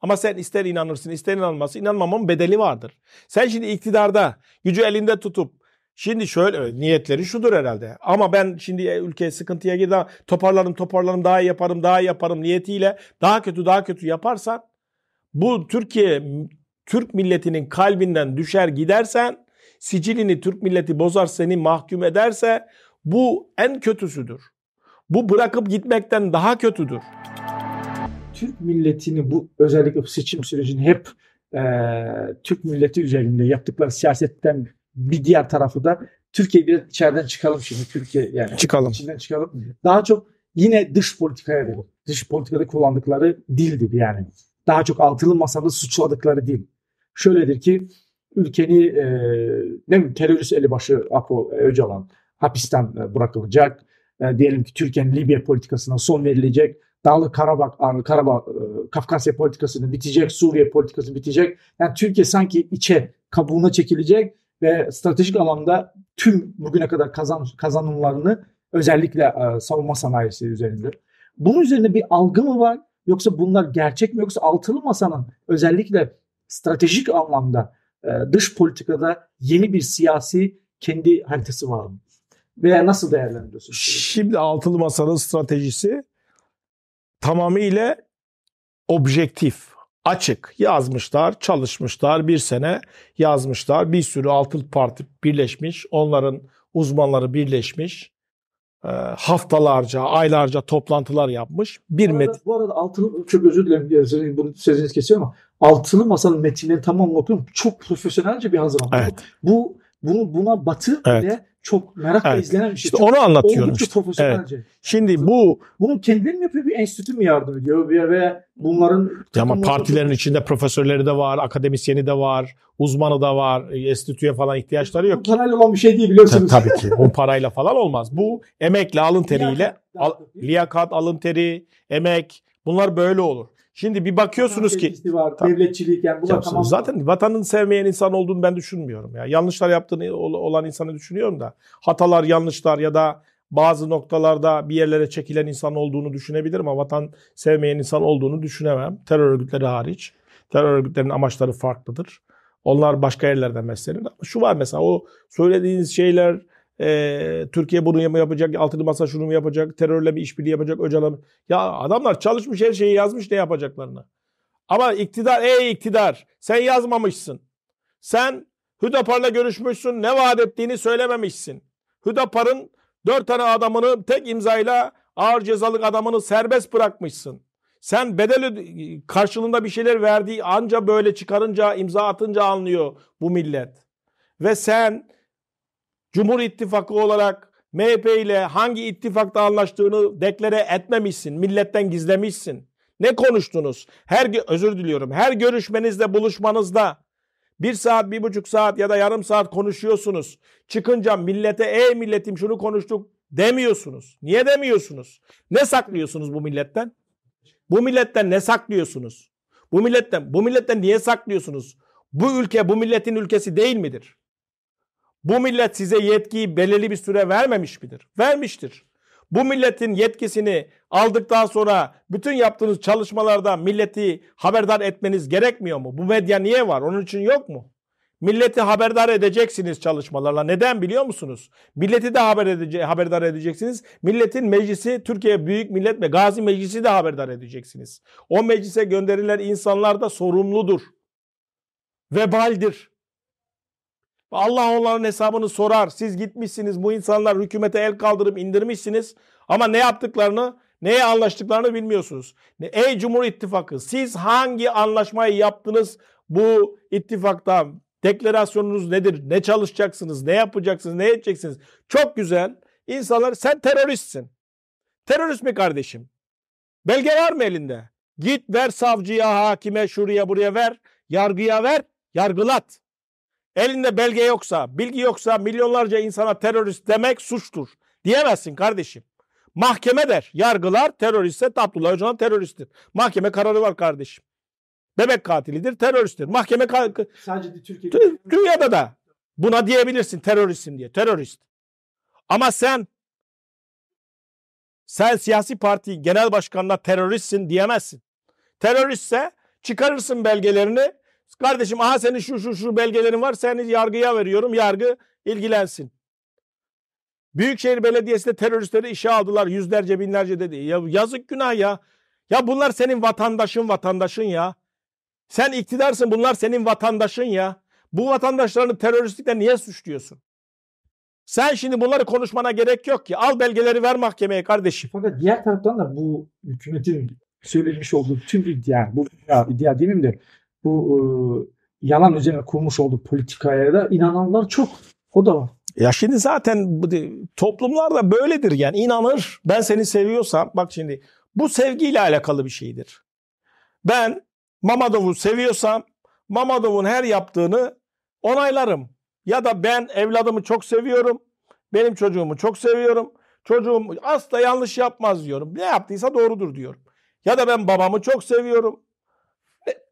Ama sen ister inanırsın ister inanmazsın. İnanmamın bedeli vardır. Sen şimdi iktidarda gücü elinde tutup Şimdi şöyle niyetleri şudur herhalde. Ama ben şimdi e, ülkeye sıkıntıya girdi toparlarım toparlarım daha iyi yaparım daha iyi yaparım niyetiyle daha kötü daha kötü yaparsan bu Türkiye Türk milletinin kalbinden düşer gidersen sicilini Türk milleti bozar seni mahkum ederse bu en kötüsüdür. Bu bırakıp gitmekten daha kötüdür. Türk milletini bu özellikle bu seçim sürecini hep e, Türk milleti üzerinde yaptıkları siyasetten bir diğer tarafı da Türkiye biraz içeriden çıkalım şimdi. Türkiye yani çıkalım. içinden çıkalım. Daha çok yine dış politikaya verir. Dış politikada kullandıkları dildir yani. Daha çok altılı masada suçladıkları dil. Şöyledir ki ülkeni e, ne mi terörist elebaşı Apo Öcalan hapisten e, bırakılacak. E, diyelim ki Türkiye'nin Libya politikasına son verilecek. Karabak Karabağ, Karabağ e, Kafkasya politikasını bitecek, Suriye politikası bitecek. Yani Türkiye sanki içe kabuğuna çekilecek ve stratejik alanda tüm bugüne kadar kazan, kazanımlarını özellikle e, savunma sanayisi üzerinde. Bunun üzerine bir algı mı var yoksa bunlar gerçek mi yoksa altılı masanın özellikle stratejik anlamda e, dış politikada yeni bir siyasi kendi haritası var mı? Veya nasıl değerlendiriyorsunuz? Şimdi altılı masanın stratejisi tamamıyla objektif açık. Yazmışlar, çalışmışlar, bir sene yazmışlar. Bir sürü altıl parti birleşmiş, onların uzmanları birleşmiş. Ee, haftalarca, aylarca toplantılar yapmış. Bir bu arada, metin. Bu arada altını çok özür dilerim e, bunu sözünüz kesiyor ama altını masanın metinini tamamını okuyorum. Çok profesyonelce bir hazırlanma. Evet. Bu bunu buna Batı evet. ve çok merakla evet. izlenen bir şey. İşte çok, onu anlatıyorum. Oldukça işte. profesyonelce. Evet. Şimdi bu... Bunu kendileri mi yapıyor? Bir enstitü mü yardım ediyor? Ve, bunların... ama partilerin çok... içinde profesörleri de var, akademisyeni de var, uzmanı da var. E, enstitüye falan ihtiyaçları yok. Bu parayla olan bir şey değil biliyorsunuz. Ta, tabii ki. [LAUGHS] O parayla falan olmaz. Bu emekle, alın teriyle, al, liyakat, alın teri, emek bunlar böyle olur. Şimdi bir bakıyorsunuz ki var, tabii, devletçiliyken bu da tamam. Zaten vatanını sevmeyen insan olduğunu ben düşünmüyorum. Ya yanlışlar yaptığını olan insanı düşünüyorum da hatalar, yanlışlar ya da bazı noktalarda bir yerlere çekilen insan olduğunu düşünebilirim ama vatan sevmeyen insan olduğunu düşünemem. Terör örgütleri hariç. Terör örgütlerinin amaçları farklıdır. Onlar başka yerlerden beslenir. Ama şu var mesela o söylediğiniz şeyler e, Türkiye bunu mu yapacak, altılı masa şunu mu yapacak, terörle bir işbirliği yapacak, Öcalan. Ya adamlar çalışmış her şeyi yazmış ne yapacaklarını. Ama iktidar, ey iktidar sen yazmamışsın. Sen Hüdapar'la görüşmüşsün, ne vaat ettiğini söylememişsin. Hüdapar'ın dört tane adamını tek imzayla ağır cezalık adamını serbest bırakmışsın. Sen bedeli karşılığında bir şeyler verdiği anca böyle çıkarınca, imza atınca anlıyor bu millet. Ve sen Cumhur İttifakı olarak MHP ile hangi ittifakta anlaştığını deklere etmemişsin. Milletten gizlemişsin. Ne konuştunuz? Her özür diliyorum. Her görüşmenizde, buluşmanızda bir saat, bir buçuk saat ya da yarım saat konuşuyorsunuz. Çıkınca millete ey milletim şunu konuştuk demiyorsunuz. Niye demiyorsunuz? Ne saklıyorsunuz bu milletten? Bu milletten ne saklıyorsunuz? Bu milletten bu milletten niye saklıyorsunuz? Bu ülke bu milletin ülkesi değil midir? Bu millet size yetkiyi belirli bir süre vermemiş midir? Vermiştir. Bu milletin yetkisini aldıktan sonra bütün yaptığınız çalışmalarda milleti haberdar etmeniz gerekmiyor mu? Bu medya niye var? Onun için yok mu? Milleti haberdar edeceksiniz çalışmalarla. Neden biliyor musunuz? Milleti de haber edece haberdar edeceksiniz. Milletin meclisi Türkiye Büyük Millet ve Gazi Meclisi de haberdar edeceksiniz. O meclise gönderilen insanlar da sorumludur. Vebaldir. Allah onların hesabını sorar. Siz gitmişsiniz bu insanlar hükümete el kaldırıp indirmişsiniz. Ama ne yaptıklarını, neye anlaştıklarını bilmiyorsunuz. Ey Cumhur İttifakı siz hangi anlaşmayı yaptınız bu ittifakta? Deklarasyonunuz nedir? Ne çalışacaksınız? Ne yapacaksınız? Ne edeceksiniz? Çok güzel. İnsanlar sen teröristsin. Terörist mi kardeşim? Belge var mı elinde? Git ver savcıya, hakime, şuraya buraya ver. Yargıya ver, yargılat. Elinde belge yoksa, bilgi yoksa milyonlarca insana terörist demek suçtur. Diyemezsin kardeşim. Mahkeme der. Yargılar teröristse Abdullah Öcalan teröristtir. Mahkeme kararı var kardeşim. Bebek katilidir, teröristtir. Mahkeme ka- sadece Türkiye'de dünyada da buna diyebilirsin teröristim diye. Terörist. Ama sen sen siyasi parti genel başkanına teröristsin diyemezsin. Teröristse çıkarırsın belgelerini Kardeşim aha senin şu şu şu belgelerin var seni yargıya veriyorum yargı ilgilensin. Büyükşehir Belediyesi de teröristleri işe aldılar yüzlerce binlerce dedi. Ya yazık günah ya. Ya bunlar senin vatandaşın vatandaşın ya. Sen iktidarsın bunlar senin vatandaşın ya. Bu vatandaşlarını teröristlikle niye suçluyorsun? Sen şimdi bunları konuşmana gerek yok ki. Al belgeleri ver mahkemeye kardeşim. Fakat diğer taraftan da bu hükümetin söylemiş olduğu tüm iddia, bu iddia, iddia demeyeyim de bu e, yalan üzerine kurmuş olduğu politikaya da inananlar çok. O da var. Ya şimdi zaten toplumlar da böyledir yani inanır. Ben seni seviyorsam bak şimdi bu sevgiyle alakalı bir şeydir. Ben Mamadov'u seviyorsam Mamadov'un her yaptığını onaylarım. Ya da ben evladımı çok seviyorum. Benim çocuğumu çok seviyorum. Çocuğum asla yanlış yapmaz diyorum. Ne yaptıysa doğrudur diyorum. Ya da ben babamı çok seviyorum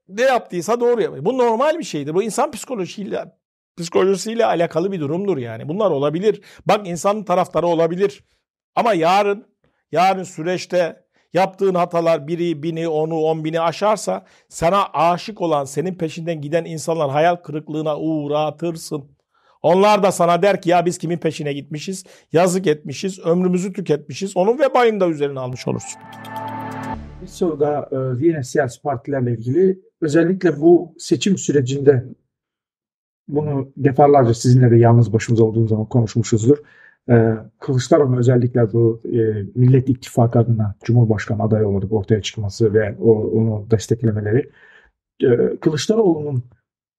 ne yaptıysa doğru yapıyor. Bu normal bir şeydir. Bu insan psikolojisiyle psikolojisiyle alakalı bir durumdur yani. Bunlar olabilir. Bak insanın taraftarı olabilir. Ama yarın yarın süreçte yaptığın hatalar biri, bini, onu, on bini aşarsa sana aşık olan, senin peşinden giden insanlar hayal kırıklığına uğratırsın. Onlar da sana der ki ya biz kimin peşine gitmişiz, yazık etmişiz, ömrümüzü tüketmişiz. Onun vebayını da üzerine almış olursun. Bir soru daha e, yine siyasi partilerle ilgili özellikle bu seçim sürecinde bunu defalarca sizinle de yalnız başımıza olduğumuz zaman konuşmuşuzdur. Ee, Kılıçdaroğlu özellikle bu e, Millet İttifakı adına Cumhurbaşkanı adayı olarak ortaya çıkması ve o, onu desteklemeleri ee, Kılıçdaroğlu'nun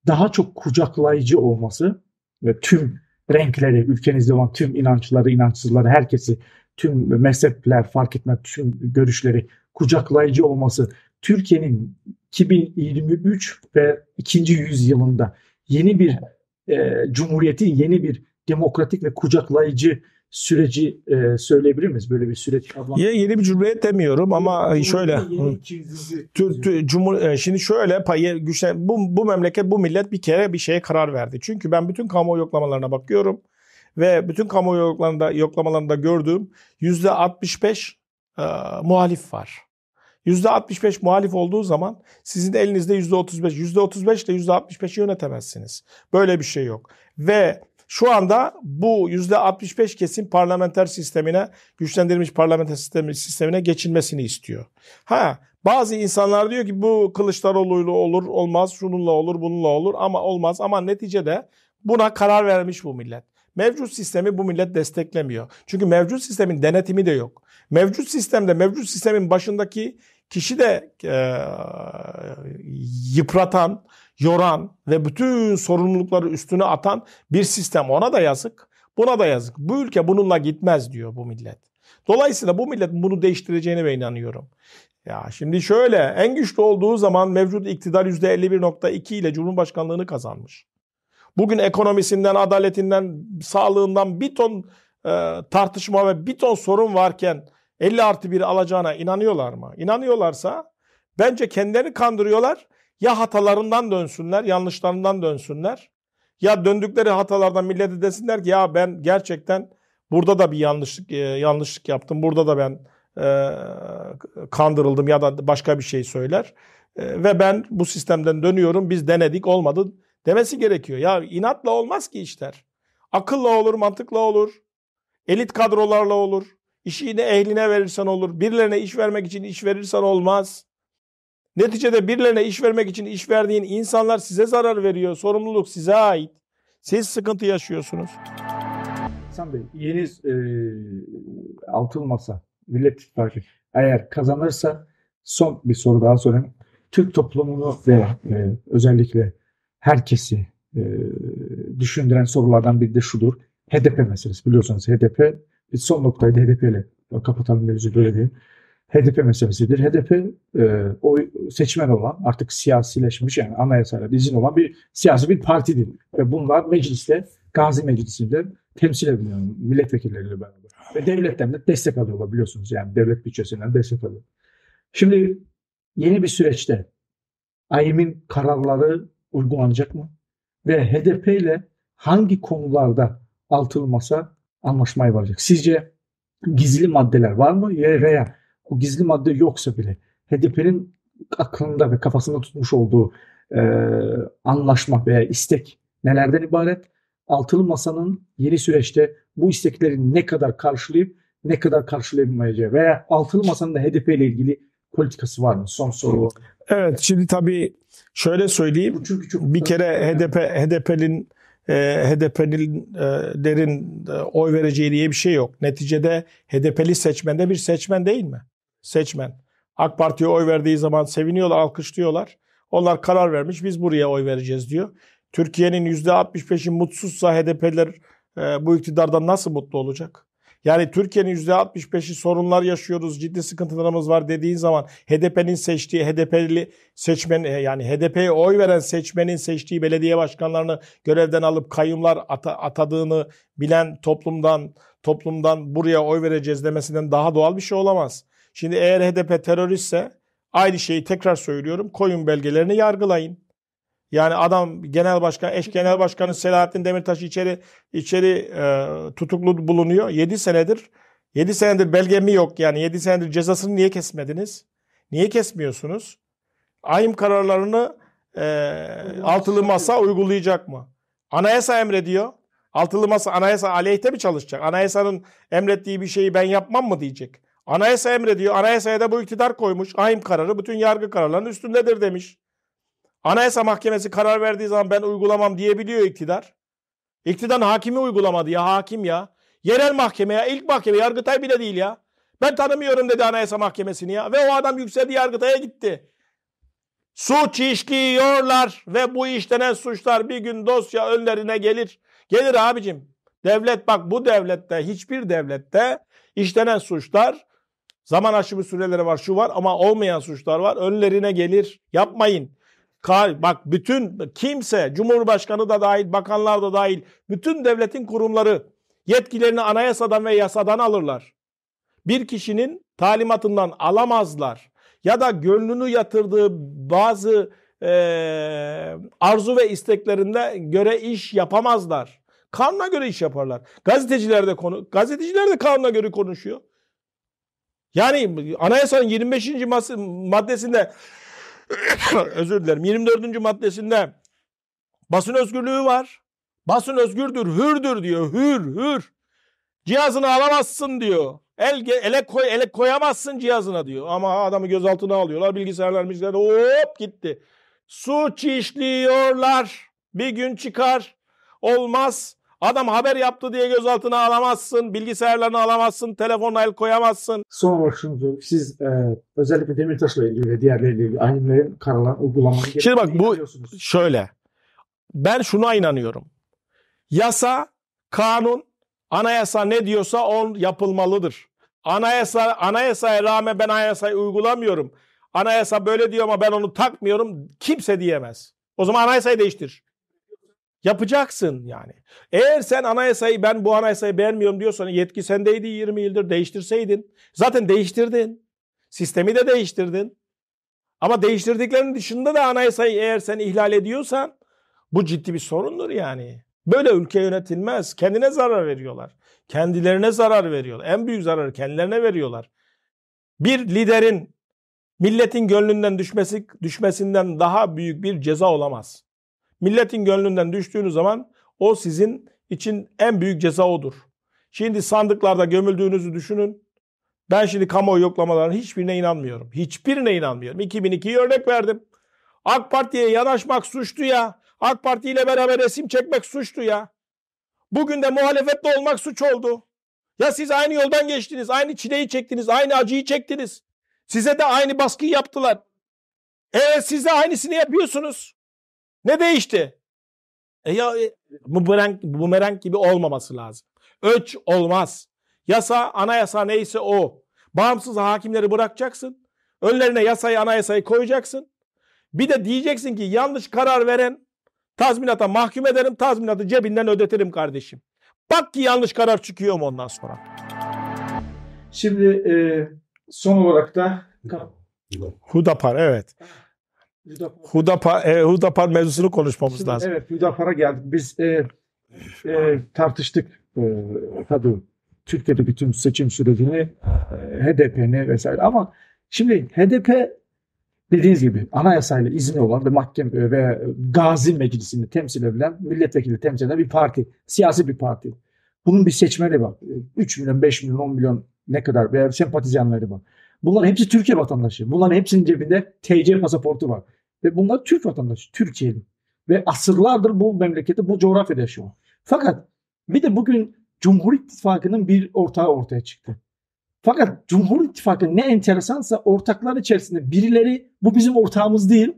daha çok kucaklayıcı olması ve tüm renkleri, ülkenizde olan tüm inançları, inançsızları, herkesi, tüm mezhepler fark etmez, tüm görüşleri kucaklayıcı olması Türkiye'nin 2023 ve 2. yüzyılında yeni bir e, cumhuriyeti, yeni bir demokratik ve kucaklayıcı süreci e, söyleyebilir miyiz? Böyle bir süreç. Ablam. Yeni, bir cumhuriyet demiyorum ama cumhuriyet şöyle. Tü, tü, cumhur, e, şimdi şöyle paye güçlen bu, bu memleket bu millet bir kere bir şeye karar verdi. Çünkü ben bütün kamuoyu yoklamalarına bakıyorum ve bütün kamuoyu yoklamalarında, yoklamalarında gördüğüm %65 e, muhalif var. %65 muhalif olduğu zaman sizin elinizde %35, %35 ile %65'i yönetemezsiniz. Böyle bir şey yok. Ve şu anda bu %65 kesin parlamenter sistemine, güçlendirilmiş parlamenter sistemi, sistemine geçilmesini istiyor. Ha bazı insanlar diyor ki bu Kılıçdaroğlu'yla olur, olmaz, şununla olur, bununla olur ama olmaz. Ama neticede buna karar vermiş bu millet. Mevcut sistemi bu millet desteklemiyor. Çünkü mevcut sistemin denetimi de yok. Mevcut sistemde, mevcut sistemin başındaki kişi de e, yıpratan, yoran ve bütün sorumlulukları üstüne atan bir sistem. Ona da yazık, buna da yazık. Bu ülke bununla gitmez diyor bu millet. Dolayısıyla bu millet bunu değiştireceğine ben inanıyorum. Ya şimdi şöyle en güçlü olduğu zaman mevcut iktidar %51.2 ile Cumhurbaşkanlığını kazanmış. Bugün ekonomisinden, adaletinden, sağlığından bir ton e, tartışma ve bir ton sorun varken 50 artı 1 alacağına inanıyorlar mı? İnanıyorlarsa bence kendileri kandırıyorlar. Ya hatalarından dönsünler, yanlışlarından dönsünler. Ya döndükleri hatalardan millete desinler ki ya ben gerçekten burada da bir yanlışlık e, yanlışlık yaptım. Burada da ben e, kandırıldım ya da başka bir şey söyler. E, ve ben bu sistemden dönüyorum. Biz denedik olmadı demesi gerekiyor. Ya inatla olmaz ki işler. Akılla olur, mantıkla olur. Elit kadrolarla olur. İşini ehline verirsen olur. Birilerine iş vermek için iş verirsen olmaz. Neticede birilerine iş vermek için iş verdiğin insanlar size zarar veriyor. Sorumluluk size ait. Siz sıkıntı yaşıyorsunuz. İhsan Bey, yeni e, altın masa Millet İttifakı eğer kazanırsa son bir soru daha sorayım. Türk toplumunu ve e, özellikle herkesi e, düşündüren sorulardan biri de şudur. HDP meselesi biliyorsunuz HDP son noktayı da HDP'yle kapatalım mevzu böyle diyeyim. HDP meselesidir. HDP e, oy seçmen olan artık siyasileşmiş yani anayasayla izin olan bir siyasi bir partidir. Ve bunlar mecliste Gazi Meclisi'nde temsil ediliyor milletvekilleriyle beraber. Ve devletten de destek alıyorlar biliyorsunuz yani devlet bütçesinden destek alıyor. Şimdi yeni bir süreçte AYM'in kararları uygulanacak mı? Ve HDP ile hangi konularda altılmasa anlaşmaya varacak. Sizce gizli maddeler var mı? Ya Veya o gizli madde yoksa bile HDP'nin aklında ve kafasında tutmuş olduğu e, anlaşma veya istek nelerden ibaret? Altılı Masa'nın yeni süreçte bu istekleri ne kadar karşılayıp ne kadar karşılayamayacağı veya Altılı Masa'nın da HDP ile ilgili politikası var mı? Son soru. Evet şimdi tabii şöyle söyleyeyim. Çünkü çok bir kere HDP HDP'nin e, HDP'lilerin e, e, oy vereceği diye bir şey yok. Neticede HDP'li seçmen de bir seçmen değil mi? Seçmen. AK Parti'ye oy verdiği zaman seviniyorlar, alkışlıyorlar. Onlar karar vermiş biz buraya oy vereceğiz diyor. Türkiye'nin %65'i mutsuzsa HDP'liler e, bu iktidardan nasıl mutlu olacak? Yani Türkiye'nin %65'i sorunlar yaşıyoruz, ciddi sıkıntılarımız var dediğin zaman HDP'nin seçtiği, HDP'li seçmen e, yani HDP'ye oy veren seçmenin seçtiği belediye başkanlarını görevden alıp kayyumlar ata, atadığını bilen toplumdan toplumdan buraya oy vereceğiz demesinden daha doğal bir şey olamaz. Şimdi eğer HDP teröristse aynı şeyi tekrar söylüyorum. Koyun belgelerini yargılayın. Yani adam genel başkan, eş genel başkanı Selahattin Demirtaş içeri içeri e, tutuklu bulunuyor. 7 senedir 7 senedir belgemi yok yani 7 senedir cezasını niye kesmediniz? Niye kesmiyorsunuz? Ayım kararlarını e, altılı masa uygulayacak mı? Anayasa emrediyor. Altılı masa anayasa aleyhte mi çalışacak? Anayasanın emrettiği bir şeyi ben yapmam mı diyecek? Anayasa emrediyor. Anayasaya da bu iktidar koymuş. Ayım kararı bütün yargı kararlarının üstündedir demiş. Anayasa Mahkemesi karar verdiği zaman ben uygulamam diyebiliyor iktidar. İktidar hakimi uygulamadı ya hakim ya. Yerel mahkeme ya ilk mahkeme yargıtay bile değil ya. Ben tanımıyorum dedi Anayasa Mahkemesi'ni ya. Ve o adam yükseldi yargıtaya gitti. Suç işliyorlar ve bu işlenen suçlar bir gün dosya önlerine gelir. Gelir abicim. Devlet bak bu devlette hiçbir devlette işlenen suçlar zaman aşımı süreleri var şu var ama olmayan suçlar var önlerine gelir. Yapmayın. Bak bütün kimse Cumhurbaşkanı da dahil, bakanlar da dahil bütün devletin kurumları yetkilerini anayasadan ve yasadan alırlar. Bir kişinin talimatından alamazlar. Ya da gönlünü yatırdığı bazı e, arzu ve isteklerinde göre iş yapamazlar. Kanuna göre iş yaparlar. Gazeteciler de konu gazeteciler de kanuna göre konuşuyor. Yani anayasanın 25. maddesinde [LAUGHS] Özür dilerim. 24. maddesinde basın özgürlüğü var. Basın özgürdür, hürdür diyor. Hür, hür. Cihazını alamazsın diyor. El, ele, koy, ele koyamazsın cihazına diyor. Ama adamı gözaltına alıyorlar. Bilgisayarlar bilgisayarlar hop gitti. Suç işliyorlar. Bir gün çıkar. Olmaz. Adam haber yaptı diye gözaltına alamazsın, bilgisayarlarını alamazsın, telefonla el koyamazsın. Son olarak şunu söyleyeyim. Siz e, özellikle Demirtaş'la ilgili ve diğerleriyle ilgili ayinlerin karalan uygulamanı Şimdi bak bu şöyle. Ben şuna inanıyorum. Yasa, kanun, anayasa ne diyorsa on yapılmalıdır. Anayasa, anayasaya rağmen ben anayasayı uygulamıyorum. Anayasa böyle diyor ama ben onu takmıyorum. Kimse diyemez. O zaman anayasayı değiştir. Yapacaksın yani. Eğer sen anayasayı ben bu anayasayı beğenmiyorum diyorsan yetki sendeydi 20 yıldır değiştirseydin. Zaten değiştirdin. Sistemi de değiştirdin. Ama değiştirdiklerinin dışında da anayasayı eğer sen ihlal ediyorsan bu ciddi bir sorundur yani. Böyle ülke yönetilmez. Kendine zarar veriyorlar. Kendilerine zarar veriyorlar. En büyük zararı kendilerine veriyorlar. Bir liderin milletin gönlünden düşmesi düşmesinden daha büyük bir ceza olamaz. Milletin gönlünden düştüğünüz zaman o sizin için en büyük ceza odur. Şimdi sandıklarda gömüldüğünüzü düşünün. Ben şimdi kamuoyu yoklamalarının hiçbirine inanmıyorum. Hiçbirine inanmıyorum. 2002'yi örnek verdim. AK Parti'ye yanaşmak suçtu ya. AK Parti ile beraber resim çekmek suçtu ya. Bugün de muhalefetle olmak suç oldu. Ya siz aynı yoldan geçtiniz, aynı çileyi çektiniz, aynı acıyı çektiniz. Size de aynı baskıyı yaptılar. Evet siz de aynısını yapıyorsunuz. Ne değişti? E ya e, bumerang, bumerang gibi olmaması lazım. Öç olmaz. Yasa, anayasa neyse o. Bağımsız hakimleri bırakacaksın. Önlerine yasayı, anayasayı koyacaksın. Bir de diyeceksin ki yanlış karar veren tazminata mahkum ederim, tazminatı cebinden ödetirim kardeşim. Bak ki yanlış karar çıkıyor mu ondan sonra. Şimdi e, son olarak da Hudapar evet. Hudapar, e, Hudapar mevzusunu konuşmamız Şimdi, lazım. Evet Hudapar'a geldik. Biz e, e, tartıştık e, tabii Türkiye'de bütün seçim sürecini, e, HDP'ni vesaire. Ama şimdi HDP dediğiniz gibi anayasayla izni olan ve mahkeme ve gazi meclisini temsil edilen, milletvekili temsil eden bir parti. Siyasi bir parti. Bunun bir seçmeni var. 3 milyon, 5 milyon, 10 milyon ne kadar veya sempatizanları var. Bunların hepsi Türkiye vatandaşı. Bunların hepsinin cebinde TC pasaportu var. Ve bunlar Türk vatandaşı, Türkiye'li. Ve asırlardır bu memlekette, bu coğrafyada yaşıyor. Fakat bir de bugün Cumhur İttifakı'nın bir ortağı ortaya çıktı. Fakat Cumhur İttifakı ne enteresansa ortaklar içerisinde birileri bu bizim ortağımız değil.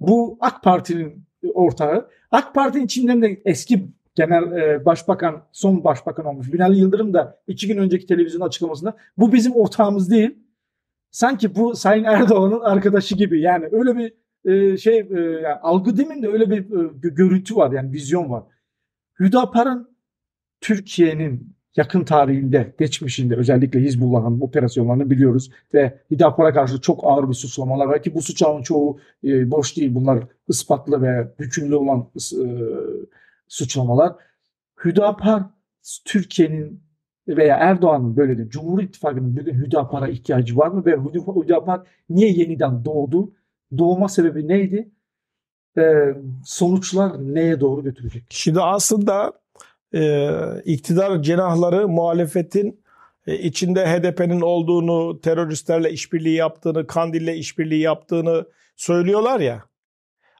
Bu AK Parti'nin ortağı. AK Parti'nin içinden de eski genel e, başbakan, son başbakan olmuş Binali Yıldırım da iki gün önceki televizyon açıklamasında bu bizim ortağımız değil sanki bu Sayın Erdoğan'ın arkadaşı gibi yani öyle bir e, şey e, yani algı demin de öyle bir e, görüntü var yani vizyon var. Hüdapar'ın Türkiye'nin yakın tarihinde, geçmişinde özellikle Hizbullah'ın operasyonlarını biliyoruz ve Hüdapar'a karşı çok ağır bir suçlamalar var ki bu suçların çoğu e, boş değil. Bunlar ispatlı ve hükümlü olan e, suçlamalar. Hüdapar Türkiye'nin veya Erdoğan'ın böyle de Cumhur İttifakı'nın bugün Hüdapar'a ihtiyacı var mı? Ve Hüdapar niye yeniden doğdu? Doğma sebebi neydi? Ee, sonuçlar neye doğru götürecek? Şimdi aslında e, iktidar cenahları muhalefetin e, içinde HDP'nin olduğunu, teröristlerle işbirliği yaptığını, Kandil'le işbirliği yaptığını söylüyorlar ya.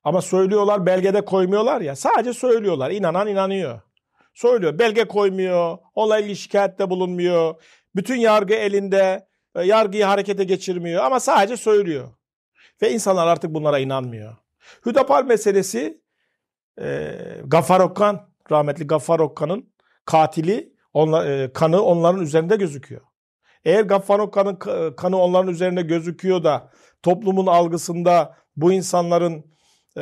Ama söylüyorlar belgede koymuyorlar ya. Sadece söylüyorlar. İnanan inanıyor söylüyor. Belge koymuyor, olayla şikayette bulunmuyor. Bütün yargı elinde, e, yargıyı harekete geçirmiyor ama sadece söylüyor. Ve insanlar artık bunlara inanmıyor. Hüdapar meselesi e, Gafar Okkan, rahmetli Gafar Okkan'ın katili, onlar, e, kanı onların üzerinde gözüküyor. Eğer Gafar Okkan'ın kanı onların üzerinde gözüküyor da toplumun algısında bu insanların e,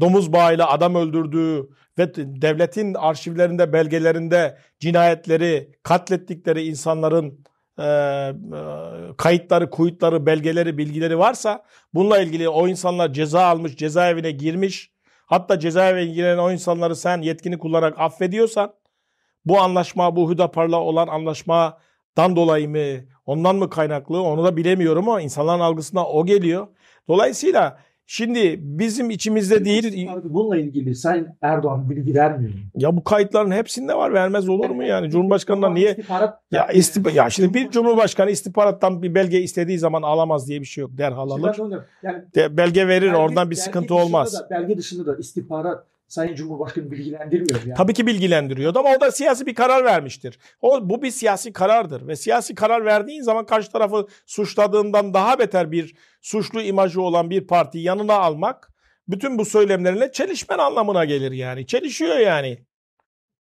domuz bağıyla adam öldürdüğü ve devletin arşivlerinde, belgelerinde cinayetleri, katlettikleri insanların e, e, kayıtları, kuyutları, belgeleri, bilgileri varsa bununla ilgili o insanlar ceza almış, cezaevine girmiş. Hatta cezaevine giren o insanları sen yetkini kullanarak affediyorsan bu anlaşma, bu Hüdapar'la olan anlaşmadan dolayı mı, ondan mı kaynaklı onu da bilemiyorum ama insanların algısına o geliyor. Dolayısıyla Şimdi bizim içimizde değil. Bununla ilgili Sayın Erdoğan bilgi vermiyor. Ya bu kayıtların hepsinde var. Vermez olur mu yani? Cumhurbaşkanına niye? İstihbarat. Ya, istihbar ya şimdi bir Cumhurbaşkanı istihbarattan bir belge istediği zaman alamaz diye bir şey yok. Derhal alır. Yani, De, belge verir belge, oradan bir belge sıkıntı olmaz. Da, belge dışında da istihbarat Sayın Cumhurbaşkanı bilgilendirmiyor yani. Tabii ki bilgilendiriyor. ama o da siyasi bir karar vermiştir. O bu bir siyasi karardır ve siyasi karar verdiğin zaman karşı tarafı suçladığından daha beter bir suçlu imajı olan bir parti yanına almak bütün bu söylemlerine çelişmen anlamına gelir yani. Çelişiyor yani.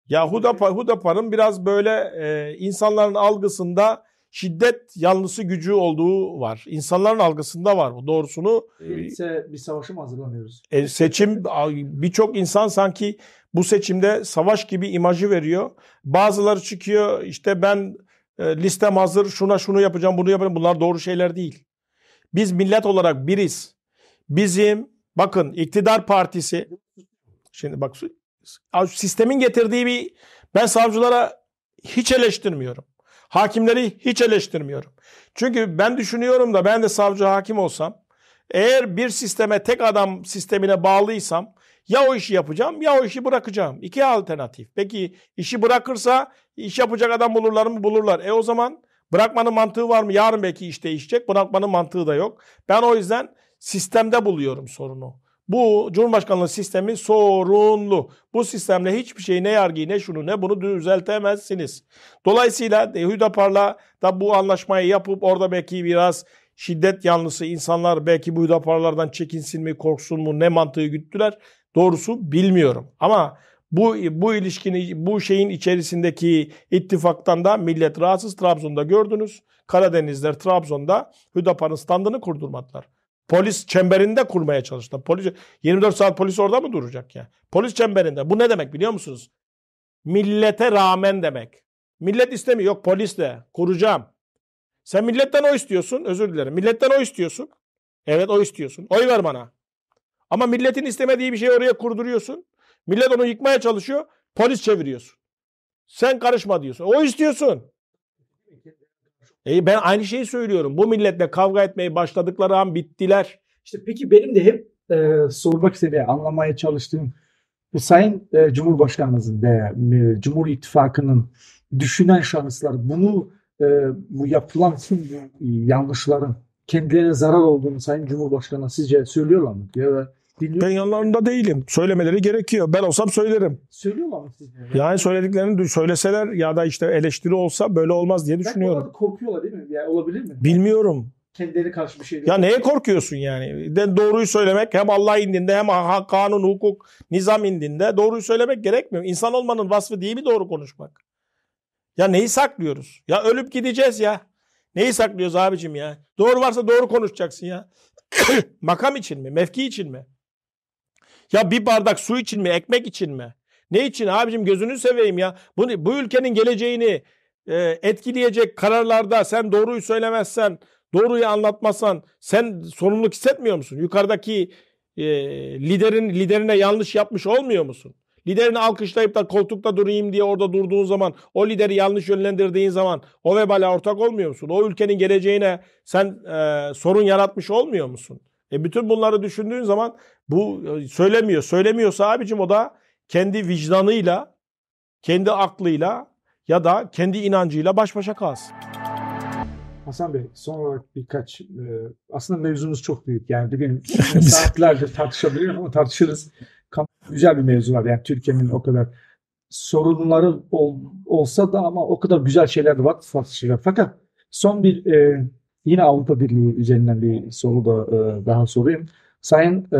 Ya Hudapa, biraz böyle e, insanların algısında şiddet yanlısı gücü olduğu var. İnsanların algısında var bu doğrusunu. Değilse bir savaşı mı hazırlanıyoruz? E, seçim birçok insan sanki bu seçimde savaş gibi imajı veriyor. Bazıları çıkıyor işte ben e, listem hazır şuna şunu yapacağım bunu yapacağım bunlar doğru şeyler değil. Biz millet olarak biriz. Bizim bakın iktidar partisi şimdi bak sistemin getirdiği bir ben savcılara hiç eleştirmiyorum. Hakimleri hiç eleştirmiyorum. Çünkü ben düşünüyorum da ben de savcı hakim olsam eğer bir sisteme tek adam sistemine bağlıysam ya o işi yapacağım ya o işi bırakacağım. İki alternatif. Peki işi bırakırsa iş yapacak adam bulurlar mı? Bulurlar. E o zaman bırakmanın mantığı var mı? Yarın belki iş değişecek. Bırakmanın mantığı da yok. Ben o yüzden sistemde buluyorum sorunu. Bu Cumhurbaşkanlığı sistemi sorunlu. Bu sistemle hiçbir şeyi ne yargıyı ne şunu ne bunu düzeltemezsiniz. Dolayısıyla Hüdapar'la da bu anlaşmayı yapıp orada belki biraz şiddet yanlısı insanlar belki bu Hüdaparlardan çekinsin mi korksun mu ne mantığı güttüler doğrusu bilmiyorum. Ama bu bu ilişkini bu şeyin içerisindeki ittifaktan da millet rahatsız Trabzon'da gördünüz. Karadenizler Trabzon'da Hüdapar'ın standını kurdurmadılar. Polis çemberinde kurmaya çalıştı. Polis 24 saat polis orada mı duracak ya? Polis çemberinde. Bu ne demek biliyor musunuz? Millete rağmen demek. Millet istemiyor. Yok polisle kuracağım. Sen milletten o istiyorsun. Özür dilerim. Milletten o istiyorsun. Evet o istiyorsun. Oy ver bana. Ama milletin istemediği bir şeyi oraya kurduruyorsun. Millet onu yıkmaya çalışıyor. Polis çeviriyorsun. Sen karışma diyorsun. O istiyorsun. E ben aynı şeyi söylüyorum. Bu milletle kavga etmeye başladıkları an bittiler. İşte peki benim de hep e, sormak istediğim, anlamaya çalıştığım bu e, Sayın e, Cumhurbaşkanımızın ve e, Cumhur İttifakı'nın düşünen şahıslar bunu e, bu yapılan tüm yanlışların kendilerine zarar olduğunu Sayın Cumhurbaşkanı sizce söylüyorlar mı? Ya da Biliyor ben yanlarında değilim. Söylemeleri gerekiyor. Ben olsam söylerim. Söylüyorlar mı size? Yani, söylediklerini söyleseler ya da işte eleştiri olsa böyle olmaz diye düşünüyorum. Ben korkuyorlar değil mi? Yani olabilir mi? Bilmiyorum kendileri karşı bir şey Ya neye korkuyorsun yani? De doğruyu söylemek hem Allah indinde hem kanun, hukuk, nizam indinde doğruyu söylemek gerekmiyor. İnsan olmanın vasfı değil mi doğru konuşmak? Ya neyi saklıyoruz? Ya ölüp gideceğiz ya. Neyi saklıyoruz abicim ya? Doğru varsa doğru konuşacaksın ya. [COUGHS] Makam için mi? Mevki için mi? Ya bir bardak su için mi? Ekmek için mi? Ne için abicim gözünü seveyim ya. Bu, bu ülkenin geleceğini e, etkileyecek kararlarda sen doğruyu söylemezsen, doğruyu anlatmazsan sen sorumluluk hissetmiyor musun? Yukarıdaki e, liderin liderine yanlış yapmış olmuyor musun? Liderini alkışlayıp da koltukta durayım diye orada durduğun zaman, o lideri yanlış yönlendirdiğin zaman o vebale ortak olmuyor musun? O ülkenin geleceğine sen e, sorun yaratmış olmuyor musun? E bütün bunları düşündüğün zaman bu e, söylemiyor. Söylemiyorsa abicim o da kendi vicdanıyla, kendi aklıyla ya da kendi inancıyla baş başa kalsın. Hasan Bey son olarak birkaç e, aslında mevzumuz çok büyük yani bugün [LAUGHS] saatlerce tartışabilirim ama tartışırız. Güzel bir mevzu var yani Türkiye'nin o kadar sorunları ol, olsa da ama o kadar güzel şeyler de var farklı Fakat son bir e, yine Avrupa Birliği üzerinden bir soru da e, daha sorayım. Sayın e,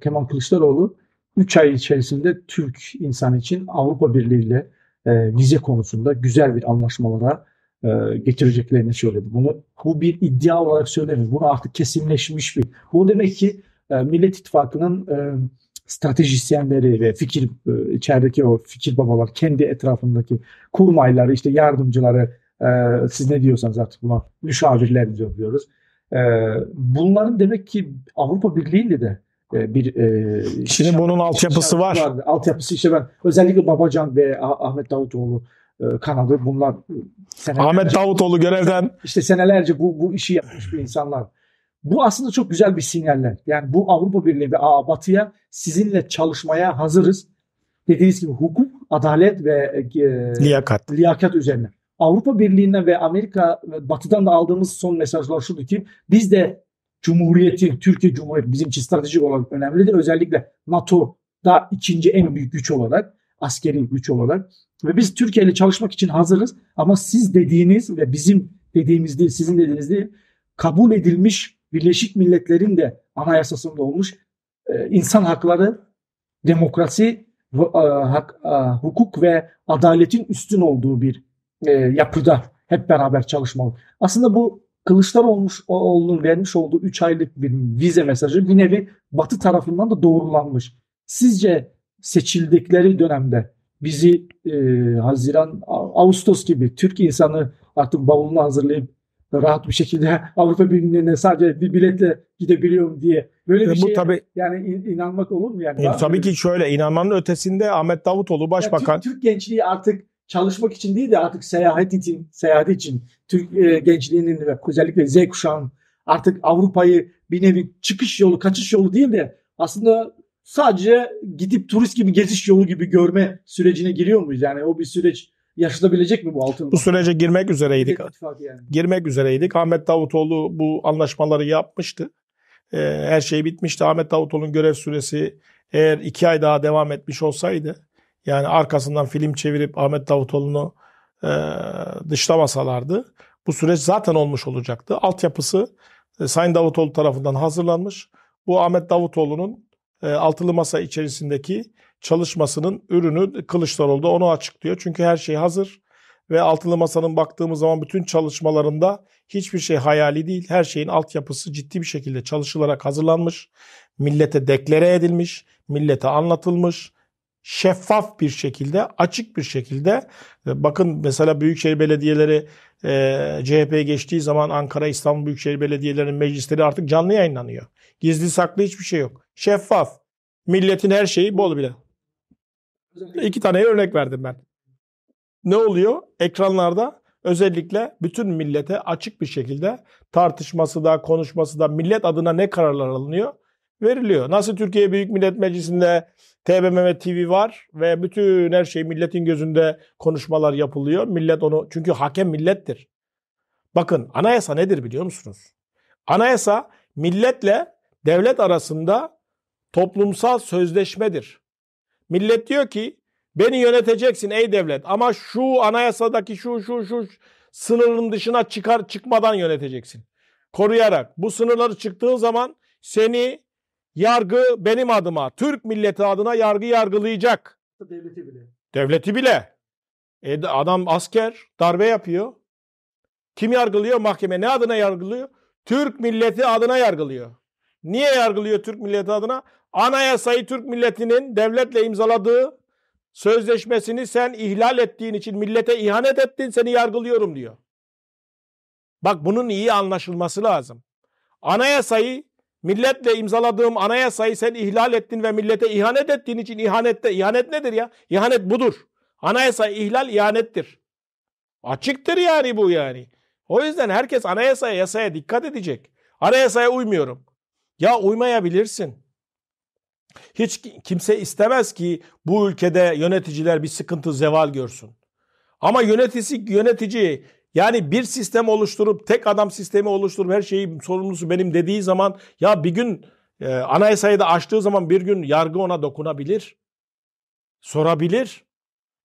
Kemal Kılıçdaroğlu 3 ay içerisinde Türk insan için Avrupa Birliği ile e, vize konusunda güzel bir anlaşmalara e, getireceklerini söyledi. Bunu bu bir iddia olarak söylemiyor. Bunu artık kesinleşmiş bir. Bu demek ki e, Millet İttifakı'nın e, stratejisyenleri ve fikir e, içerideki o fikir babalar kendi etrafındaki kurmayları işte yardımcıları e, siz ne diyorsanız artık buna müşavirler diyoruz. E, ee, bunların demek ki Avrupa Birliği ile de e, bir e, Şimdi şarkı, bunun altyapısı var. var. Altyapısı işte ben özellikle Babacan ve Ahmet Davutoğlu e, kanalı bunlar e, senelerce, Ahmet Davutoğlu görevden işte senelerce bu bu işi yapmış bir insanlar. Bu aslında çok güzel bir sinyaller. Yani bu Avrupa Birliği ve Aa, Batı'ya sizinle çalışmaya hazırız. Dediğiniz gibi hukuk, adalet ve e, liyakat. liyakat üzerine. Avrupa Birliği'nden ve Amerika batıdan da aldığımız son mesajlar şudur ki biz de Cumhuriyeti, Türkiye Cumhuriyeti bizim için stratejik olarak önemlidir. Özellikle NATO'da ikinci en büyük güç olarak, askeri güç olarak. Ve biz Türkiye ile çalışmak için hazırız ama siz dediğiniz ve bizim dediğimiz değil, sizin dediğiniz değil, kabul edilmiş Birleşik Milletler'in de anayasasında olmuş e, insan hakları, demokrasi, e, e, hukuk ve adaletin üstün olduğu bir e, yapıda hep beraber çalışmalı. Aslında bu kılıçlar olmuş Kılıçdaroğlu'nun vermiş olduğu 3 aylık bir vize mesajı bir nevi Batı tarafından da doğrulanmış. Sizce seçildikleri dönemde bizi e, Haziran, Ağustos gibi Türk insanı artık bavulunu hazırlayıp rahat bir şekilde [LAUGHS] Avrupa Birliği'ne sadece bir biletle gidebiliyorum diye böyle e, bir şey tabii, yani in, inanmak olur mu yani? E, tabii ki şöyle inanmanın ötesinde Ahmet Davutoğlu başbakan. Ya, Türk, Türk gençliği artık çalışmak için değil de artık seyahat için, seyahat için Türk e, gençliğinin ve özellikle Z kuşağının artık Avrupa'yı bir nevi çıkış yolu, kaçış yolu değil de aslında sadece gidip turist gibi geziş yolu gibi görme sürecine giriyor muyuz? Yani o bir süreç yaşanabilecek mi bu altın? Bu sürece girmek üzereydik. Yani. Girmek üzereydik. Ahmet Davutoğlu bu anlaşmaları yapmıştı. Ee, her şey bitmişti. Ahmet Davutoğlu'nun görev süresi eğer iki ay daha devam etmiş olsaydı yani arkasından film çevirip Ahmet Davutoğlu'nu e, dışlamasalardı bu süreç zaten olmuş olacaktı. Altyapısı e, Sayın Davutoğlu tarafından hazırlanmış. Bu Ahmet Davutoğlu'nun e, altılı masa içerisindeki çalışmasının ürünü Kılıçdaroğlu'da onu açıklıyor. Çünkü her şey hazır ve altılı masanın baktığımız zaman bütün çalışmalarında hiçbir şey hayali değil. Her şeyin altyapısı ciddi bir şekilde çalışılarak hazırlanmış, millete deklere edilmiş, millete anlatılmış, şeffaf bir şekilde, açık bir şekilde e, bakın mesela büyükşehir belediyeleri e, CHP'ye geçtiği zaman Ankara, İstanbul Büyükşehir Belediyelerinin meclisleri artık canlı yayınlanıyor. Gizli saklı hiçbir şey yok. Şeffaf. Milletin her şeyi bol bile. İki tane örnek verdim ben. Ne oluyor? Ekranlarda özellikle bütün millete açık bir şekilde tartışması da, konuşması da, millet adına ne kararlar alınıyor? veriliyor. Nasıl Türkiye Büyük Millet Meclisi'nde TBMM TV var ve bütün her şey milletin gözünde konuşmalar yapılıyor. Millet onu çünkü hakem millettir. Bakın anayasa nedir biliyor musunuz? Anayasa milletle devlet arasında toplumsal sözleşmedir. Millet diyor ki beni yöneteceksin ey devlet ama şu anayasadaki şu şu şu sınırın dışına çıkar çıkmadan yöneteceksin. Koruyarak bu sınırları çıktığın zaman seni yargı benim adıma, Türk milleti adına yargı yargılayacak. Devleti bile. Devleti bile. E, adam asker, darbe yapıyor. Kim yargılıyor? Mahkeme ne adına yargılıyor? Türk milleti adına yargılıyor. Niye yargılıyor Türk milleti adına? Anayasayı Türk milletinin devletle imzaladığı sözleşmesini sen ihlal ettiğin için millete ihanet ettin seni yargılıyorum diyor. Bak bunun iyi anlaşılması lazım. Anayasayı Milletle imzaladığım anayasayı sen ihlal ettin ve millete ihanet ettiğin için ihanette. ihanet nedir ya? İhanet budur. Anayasa ihlal ihanettir. Açıktır yani bu yani. O yüzden herkes anayasaya yasaya dikkat edecek. Anayasaya uymuyorum. Ya uymayabilirsin. Hiç kimse istemez ki bu ülkede yöneticiler bir sıkıntı zeval görsün. Ama yönetici yönetici yani bir sistem oluşturup tek adam sistemi oluşturup her şeyi sorumlusu benim dediği zaman ya bir gün e, anayasayı da açtığı zaman bir gün yargı ona dokunabilir. Sorabilir.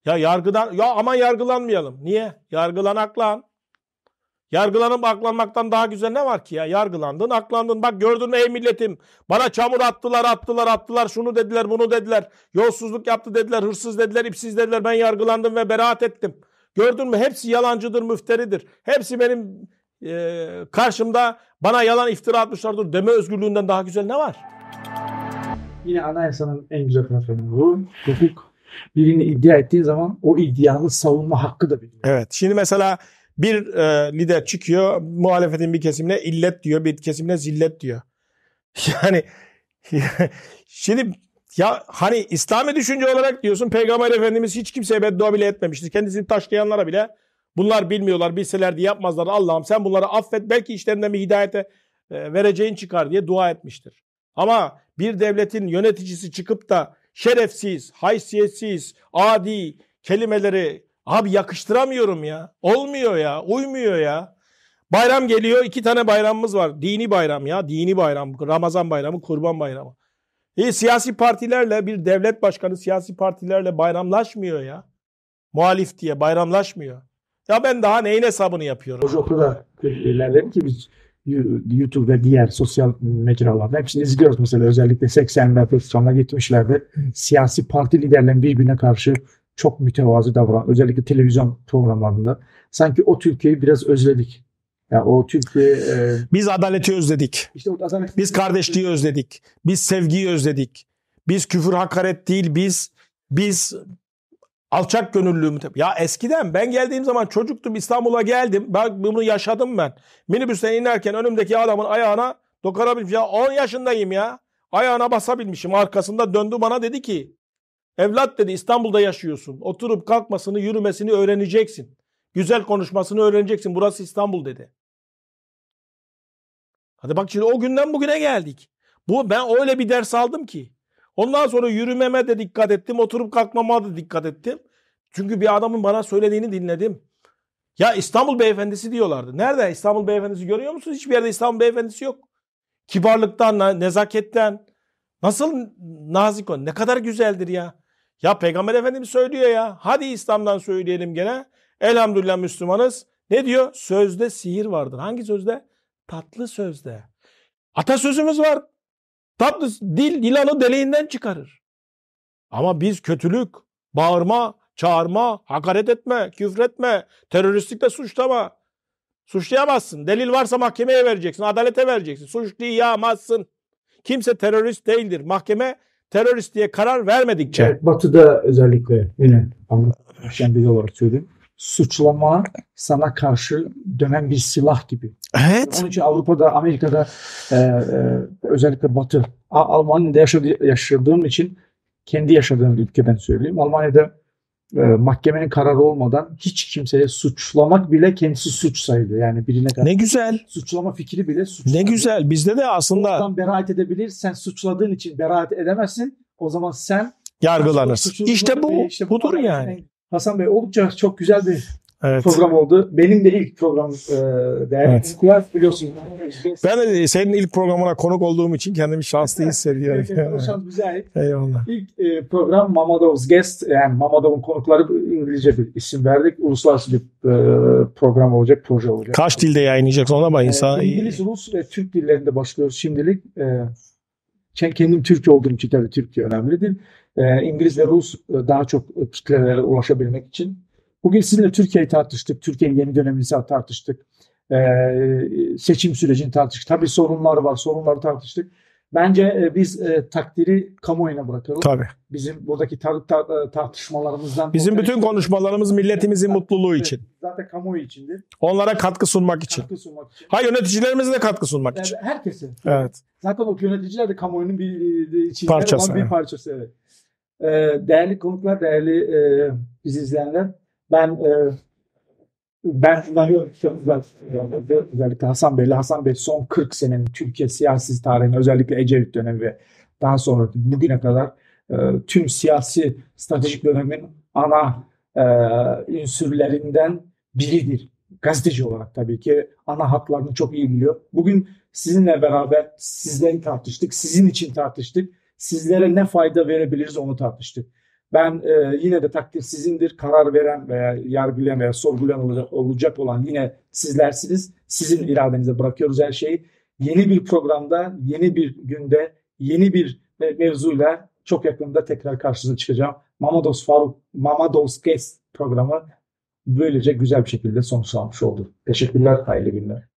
Ya yargıdan ya aman yargılanmayalım. Niye? Yargılan aklan. Yargılanıp aklanmaktan daha güzel ne var ki ya? Yargılandın, aklandın. Bak gördün mü ey milletim? Bana çamur attılar, attılar, attılar. Şunu dediler, bunu dediler. Yolsuzluk yaptı dediler, hırsız dediler, ipsiz dediler. Ben yargılandım ve beraat ettim. Gördün mü hepsi yalancıdır, müfteridir. Hepsi benim e, karşımda bana yalan iftira atmışlardır deme özgürlüğünden daha güzel ne var? Yine anayasanın en güzel tarafı bu. Hukuk birini iddia ettiği zaman o iddianı savunma hakkı da biliyor. Evet. Şimdi mesela bir e, lider çıkıyor muhalefetin bir kesimine illet diyor bir kesimine zillet diyor. [LAUGHS] Yani [LAUGHS] şimdi ya hani İslami düşünce olarak diyorsun Peygamber Efendimiz hiç kimseye beddua bile etmemişti Kendisini taşlayanlara bile bunlar bilmiyorlar bilselerdi yapmazlar. Allah'ım sen bunları affet belki işlerinden bir hidayete e, vereceğin çıkar diye dua etmiştir. Ama bir devletin yöneticisi çıkıp da şerefsiz, haysiyetsiz, adi kelimeleri abi yakıştıramıyorum ya. Olmuyor ya, uymuyor ya. Bayram geliyor. iki tane bayramımız var. Dini bayram ya. Dini bayram. Ramazan bayramı, kurban bayramı. E, siyasi partilerle bir devlet başkanı siyasi partilerle bayramlaşmıyor ya. Muhalif diye bayramlaşmıyor. Ya ben daha neyin hesabını yapıyorum? Hoca o kadar ilerledim ki biz YouTube ve diğer sosyal mecralarda hepsini izliyoruz mesela özellikle 80'lerde 90'larda 70'lerde siyasi parti liderlerinin birbirine karşı çok mütevazı davran özellikle televizyon programlarında sanki o Türkiye'yi biraz özledik. Yani o Türkiye... Biz adaleti özledik. İşte o adalet... Biz kardeşliği özledik. Biz sevgiyi özledik. Biz küfür hakaret değil biz biz alçak gönüllüğümü ya eskiden ben geldiğim zaman çocuktum İstanbul'a geldim ben bunu yaşadım ben minibüsten inerken önümdeki adamın ayağına dokunabilmiş ya 10 yaşındayım ya ayağına basabilmişim arkasında döndü bana dedi ki evlat dedi İstanbul'da yaşıyorsun oturup kalkmasını yürümesini öğreneceksin güzel konuşmasını öğreneceksin burası İstanbul dedi Hadi bak şimdi o günden bugüne geldik. Bu ben öyle bir ders aldım ki. Ondan sonra yürümeme de dikkat ettim, oturup kalkmama da dikkat ettim. Çünkü bir adamın bana söylediğini dinledim. Ya İstanbul Beyefendisi diyorlardı. Nerede İstanbul Beyefendisi görüyor musunuz? Hiçbir yerde İstanbul Beyefendisi yok. Kibarlıktan, nezaketten. Nasıl nazik o? Ne kadar güzeldir ya. Ya Peygamber Efendimiz söylüyor ya. Hadi İslam'dan söyleyelim gene. Elhamdülillah Müslümanız. Ne diyor? Sözde sihir vardır. Hangi sözde? tatlı sözde. Atasözümüz var. Tatlı dil ilanı deliğinden çıkarır. Ama biz kötülük, bağırma, çağırma, hakaret etme, küfretme, teröristlikle suçlama. Suçlayamazsın. Delil varsa mahkemeye vereceksin, adalete vereceksin. Suçlayamazsın. Kimse terörist değildir. Mahkeme terörist diye karar vermedikçe. Evet, batı'da özellikle yine anlatacağım bir yol var söyleyeyim suçlama sana karşı dönen bir silah gibi. Evet. Onun için Avrupa'da, Amerika'da e, e, özellikle Batı, Almanya'da yaşadı, yaşadığım için kendi yaşadığım ülkeden söyleyeyim. Almanya'da e, mahkemenin kararı olmadan hiç kimseye suçlamak bile kendisi suç sayılıyor. Yani birine kadar. Ne güzel. Suçlama fikri bile suç. Ne sayılıyor. güzel. Bizde de aslında. Oradan beraat edebilir. Sen suçladığın için beraat edemezsin. O zaman sen yargılanırsın. İşte bu. E, işte budur yani. Hasan Bey oldukça çok güzel bir Evet. program oldu. Benim de ilk program e, değerli evet. biliyorsunuz. Ben de senin ilk programına konuk olduğum için kendimi şanslı hissediyorum. evet, evet, şans bize ait. Eyvallah. İlk e, program Mamadov's Guest yani Mamadov'un konukları İngilizce bir isim verdik. Uluslararası bir e, program olacak, proje olacak. Kaç dilde yayınlayacaksın ona bak insan. E, İngiliz, Rus ve Türk dillerinde başlıyoruz şimdilik. E, kendim Türk olduğum için tabii Türkiye önemlidir. Ee, İngiliz ve Rus e, daha çok e, kitlelere ulaşabilmek için. Bugün sizinle Türkiye'yi tartıştık. Türkiye'nin yeni dönemini tartıştık. Ee, seçim sürecini tartıştık. Tabii sorunlar var. Sorunları tartıştık. Bence e, biz e, takdiri kamuoyuna bırakalım. Tabii. Bizim buradaki tar- tar- e, tartışmalarımızdan... Bizim bütün konuşmalarımız milletimizin zaten, mutluluğu için. Zaten kamuoyu içindir. Onlara katkı sunmak için. Katkı sunmak için. Hayır yöneticilerimize de katkı sunmak yani için. Herkese. Evet. Zaten o yöneticiler de kamuoyunun bir, e, içinde parçası, olan bir parçası. Evet. evet. Değerli konuklar, değerli e, bizi izleyenler. Ben e, ben özellikle Hasan Bey'le Hasan Bey son 40 senenin Türkiye siyasi tarihini özellikle Ecevit dönemi ve daha sonra bugüne kadar e, tüm siyasi stratejik dönemin ana e, ünsürlerinden biridir. Gazeteci olarak tabii ki ana hatlarını çok iyi biliyor. Bugün sizinle beraber sizden tartıştık, sizin için tartıştık. Sizlere ne fayda verebiliriz onu tartıştık. Ben e, yine de takdir sizindir. Karar veren veya yargılayan veya sorgulayan olacak olan yine sizlersiniz. Sizin iradenize bırakıyoruz her şeyi. Yeni bir programda, yeni bir günde, yeni bir mevzuyla çok yakında tekrar karşınıza çıkacağım. Mamados Faruk, Mamados Guest programı böylece güzel bir şekilde sonuçlanmış oldu. Teşekkürler, hayırlı günler.